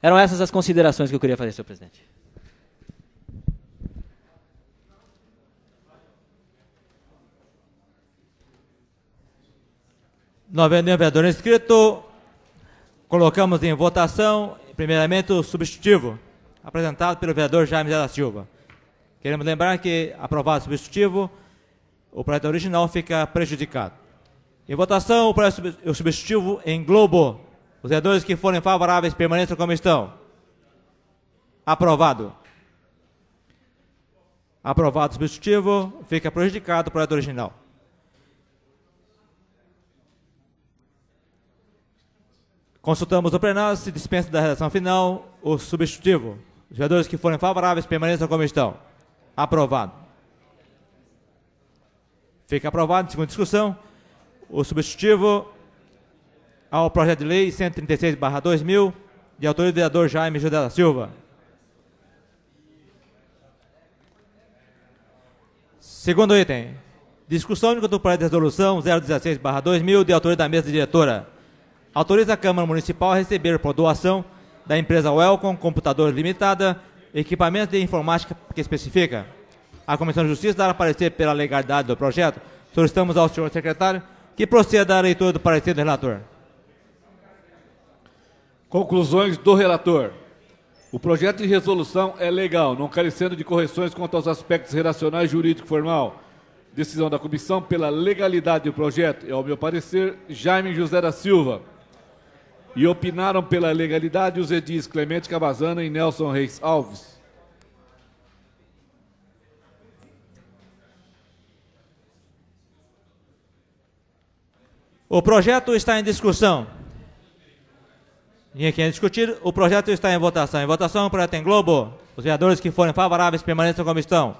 Eram essas as considerações que eu queria fazer, senhor presidente. nenhum vereador inscrito. Colocamos em votação, primeiramente, o substitutivo, apresentado pelo vereador Jaime da Silva. Queremos lembrar que, aprovado o substitutivo, o projeto original fica prejudicado. Em votação, o, projeto, o substitutivo englobo. Os vereadores que forem favoráveis permaneçam como estão. Aprovado. Aprovado o substitutivo, fica prejudicado o projeto original. Consultamos o plenário se dispensa da redação final o substitutivo. Os vereadores que forem favoráveis permaneçam como estão. Aprovado. Fica aprovado, segunda discussão, o substitutivo ao projeto de lei 136-2000, de autoria do vereador Jaime José da Silva. Segundo item, discussão única do projeto de resolução 016-2000, de autoria da mesa diretora. Autoriza a Câmara Municipal a receber por doação da empresa Welcom Computadores Limitada equipamentos de informática que especifica. A Comissão de Justiça dará parecer pela legalidade do projeto. Solicitamos ao senhor secretário que proceda à leitura do parecer do relator. Conclusões do relator. O projeto de resolução é legal, não carecendo de correções quanto aos aspectos relacionais jurídico formal. Decisão da comissão pela legalidade do projeto é, ao meu parecer, Jaime José da Silva e opinaram pela legalidade os edis Clemente Cavazana e Nelson Reis Alves. O projeto está em discussão. Ninguém quer discutir. O projeto está em votação. Em votação, o projeto em Globo. Os vereadores que forem favoráveis permaneçam como estão.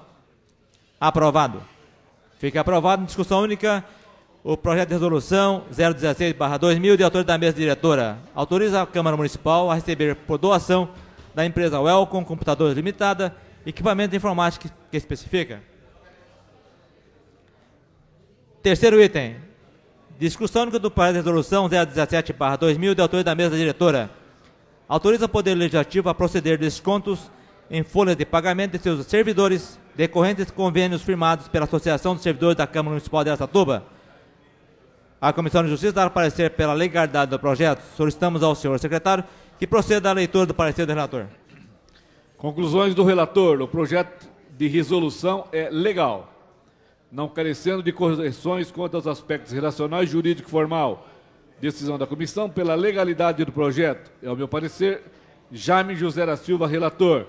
Aprovado. Fica aprovado em discussão única o projeto de resolução 016-2000, de autoria da mesa diretora, autoriza a Câmara Municipal a receber por doação da empresa Welcom Computadores Limitada equipamento de informática que especifica. Terceiro item. Discussão única do projeto de resolução 017-2000, de autoria da mesa diretora, autoriza o Poder Legislativo a proceder descontos em folhas de pagamento de seus servidores decorrentes de convênios firmados pela Associação dos Servidores da Câmara Municipal de Aracatuba à Comissão de Justiça dar parecer pela legalidade do projeto, solicitamos ao senhor secretário que proceda à leitura do parecer do relator. Conclusões do relator. O projeto de resolução é legal, não carecendo de correções quanto aos aspectos relacionais jurídico e formal. Decisão da comissão pela legalidade do projeto. É o meu parecer. Jaime José da Silva, relator.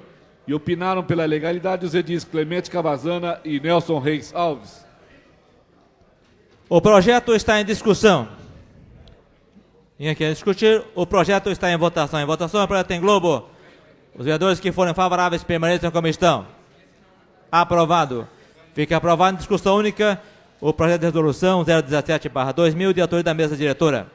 E opinaram pela legalidade os edis Clemente Cavazana e Nelson Reis Alves. O projeto está em discussão. Ninguém aqui a discutir, o projeto está em votação. Em votação, o projeto em Globo. Os vereadores que forem favoráveis permaneçam como estão. Aprovado. Fica aprovado em discussão única o projeto de resolução 017-2000 de autoria da mesa diretora.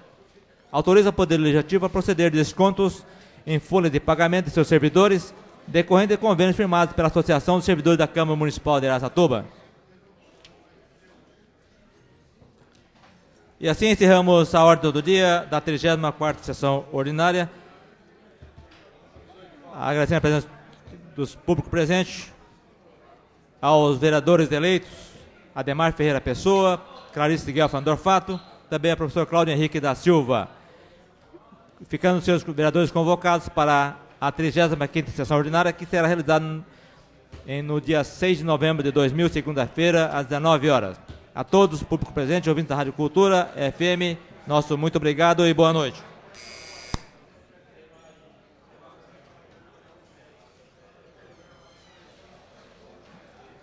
Autoriza o Poder Legislativo a proceder de descontos em folha de pagamento de seus servidores decorrente de convênios firmados pela Associação dos Servidores da Câmara Municipal de Tuba. E assim encerramos a ordem do dia da 34ª sessão ordinária. Agradecendo a presença dos público presente, aos vereadores eleitos, Ademar Ferreira Pessoa, Clarice Miguel Fandor Fato, também a professora Cláudia Henrique da Silva. Ficando seus vereadores convocados para a 35ª sessão ordinária, que será realizada no dia 6 de novembro de 2000, segunda-feira, às 19 horas. A todos, público presente, ouvintes da Rádio Cultura, FM, nosso muito obrigado e boa noite.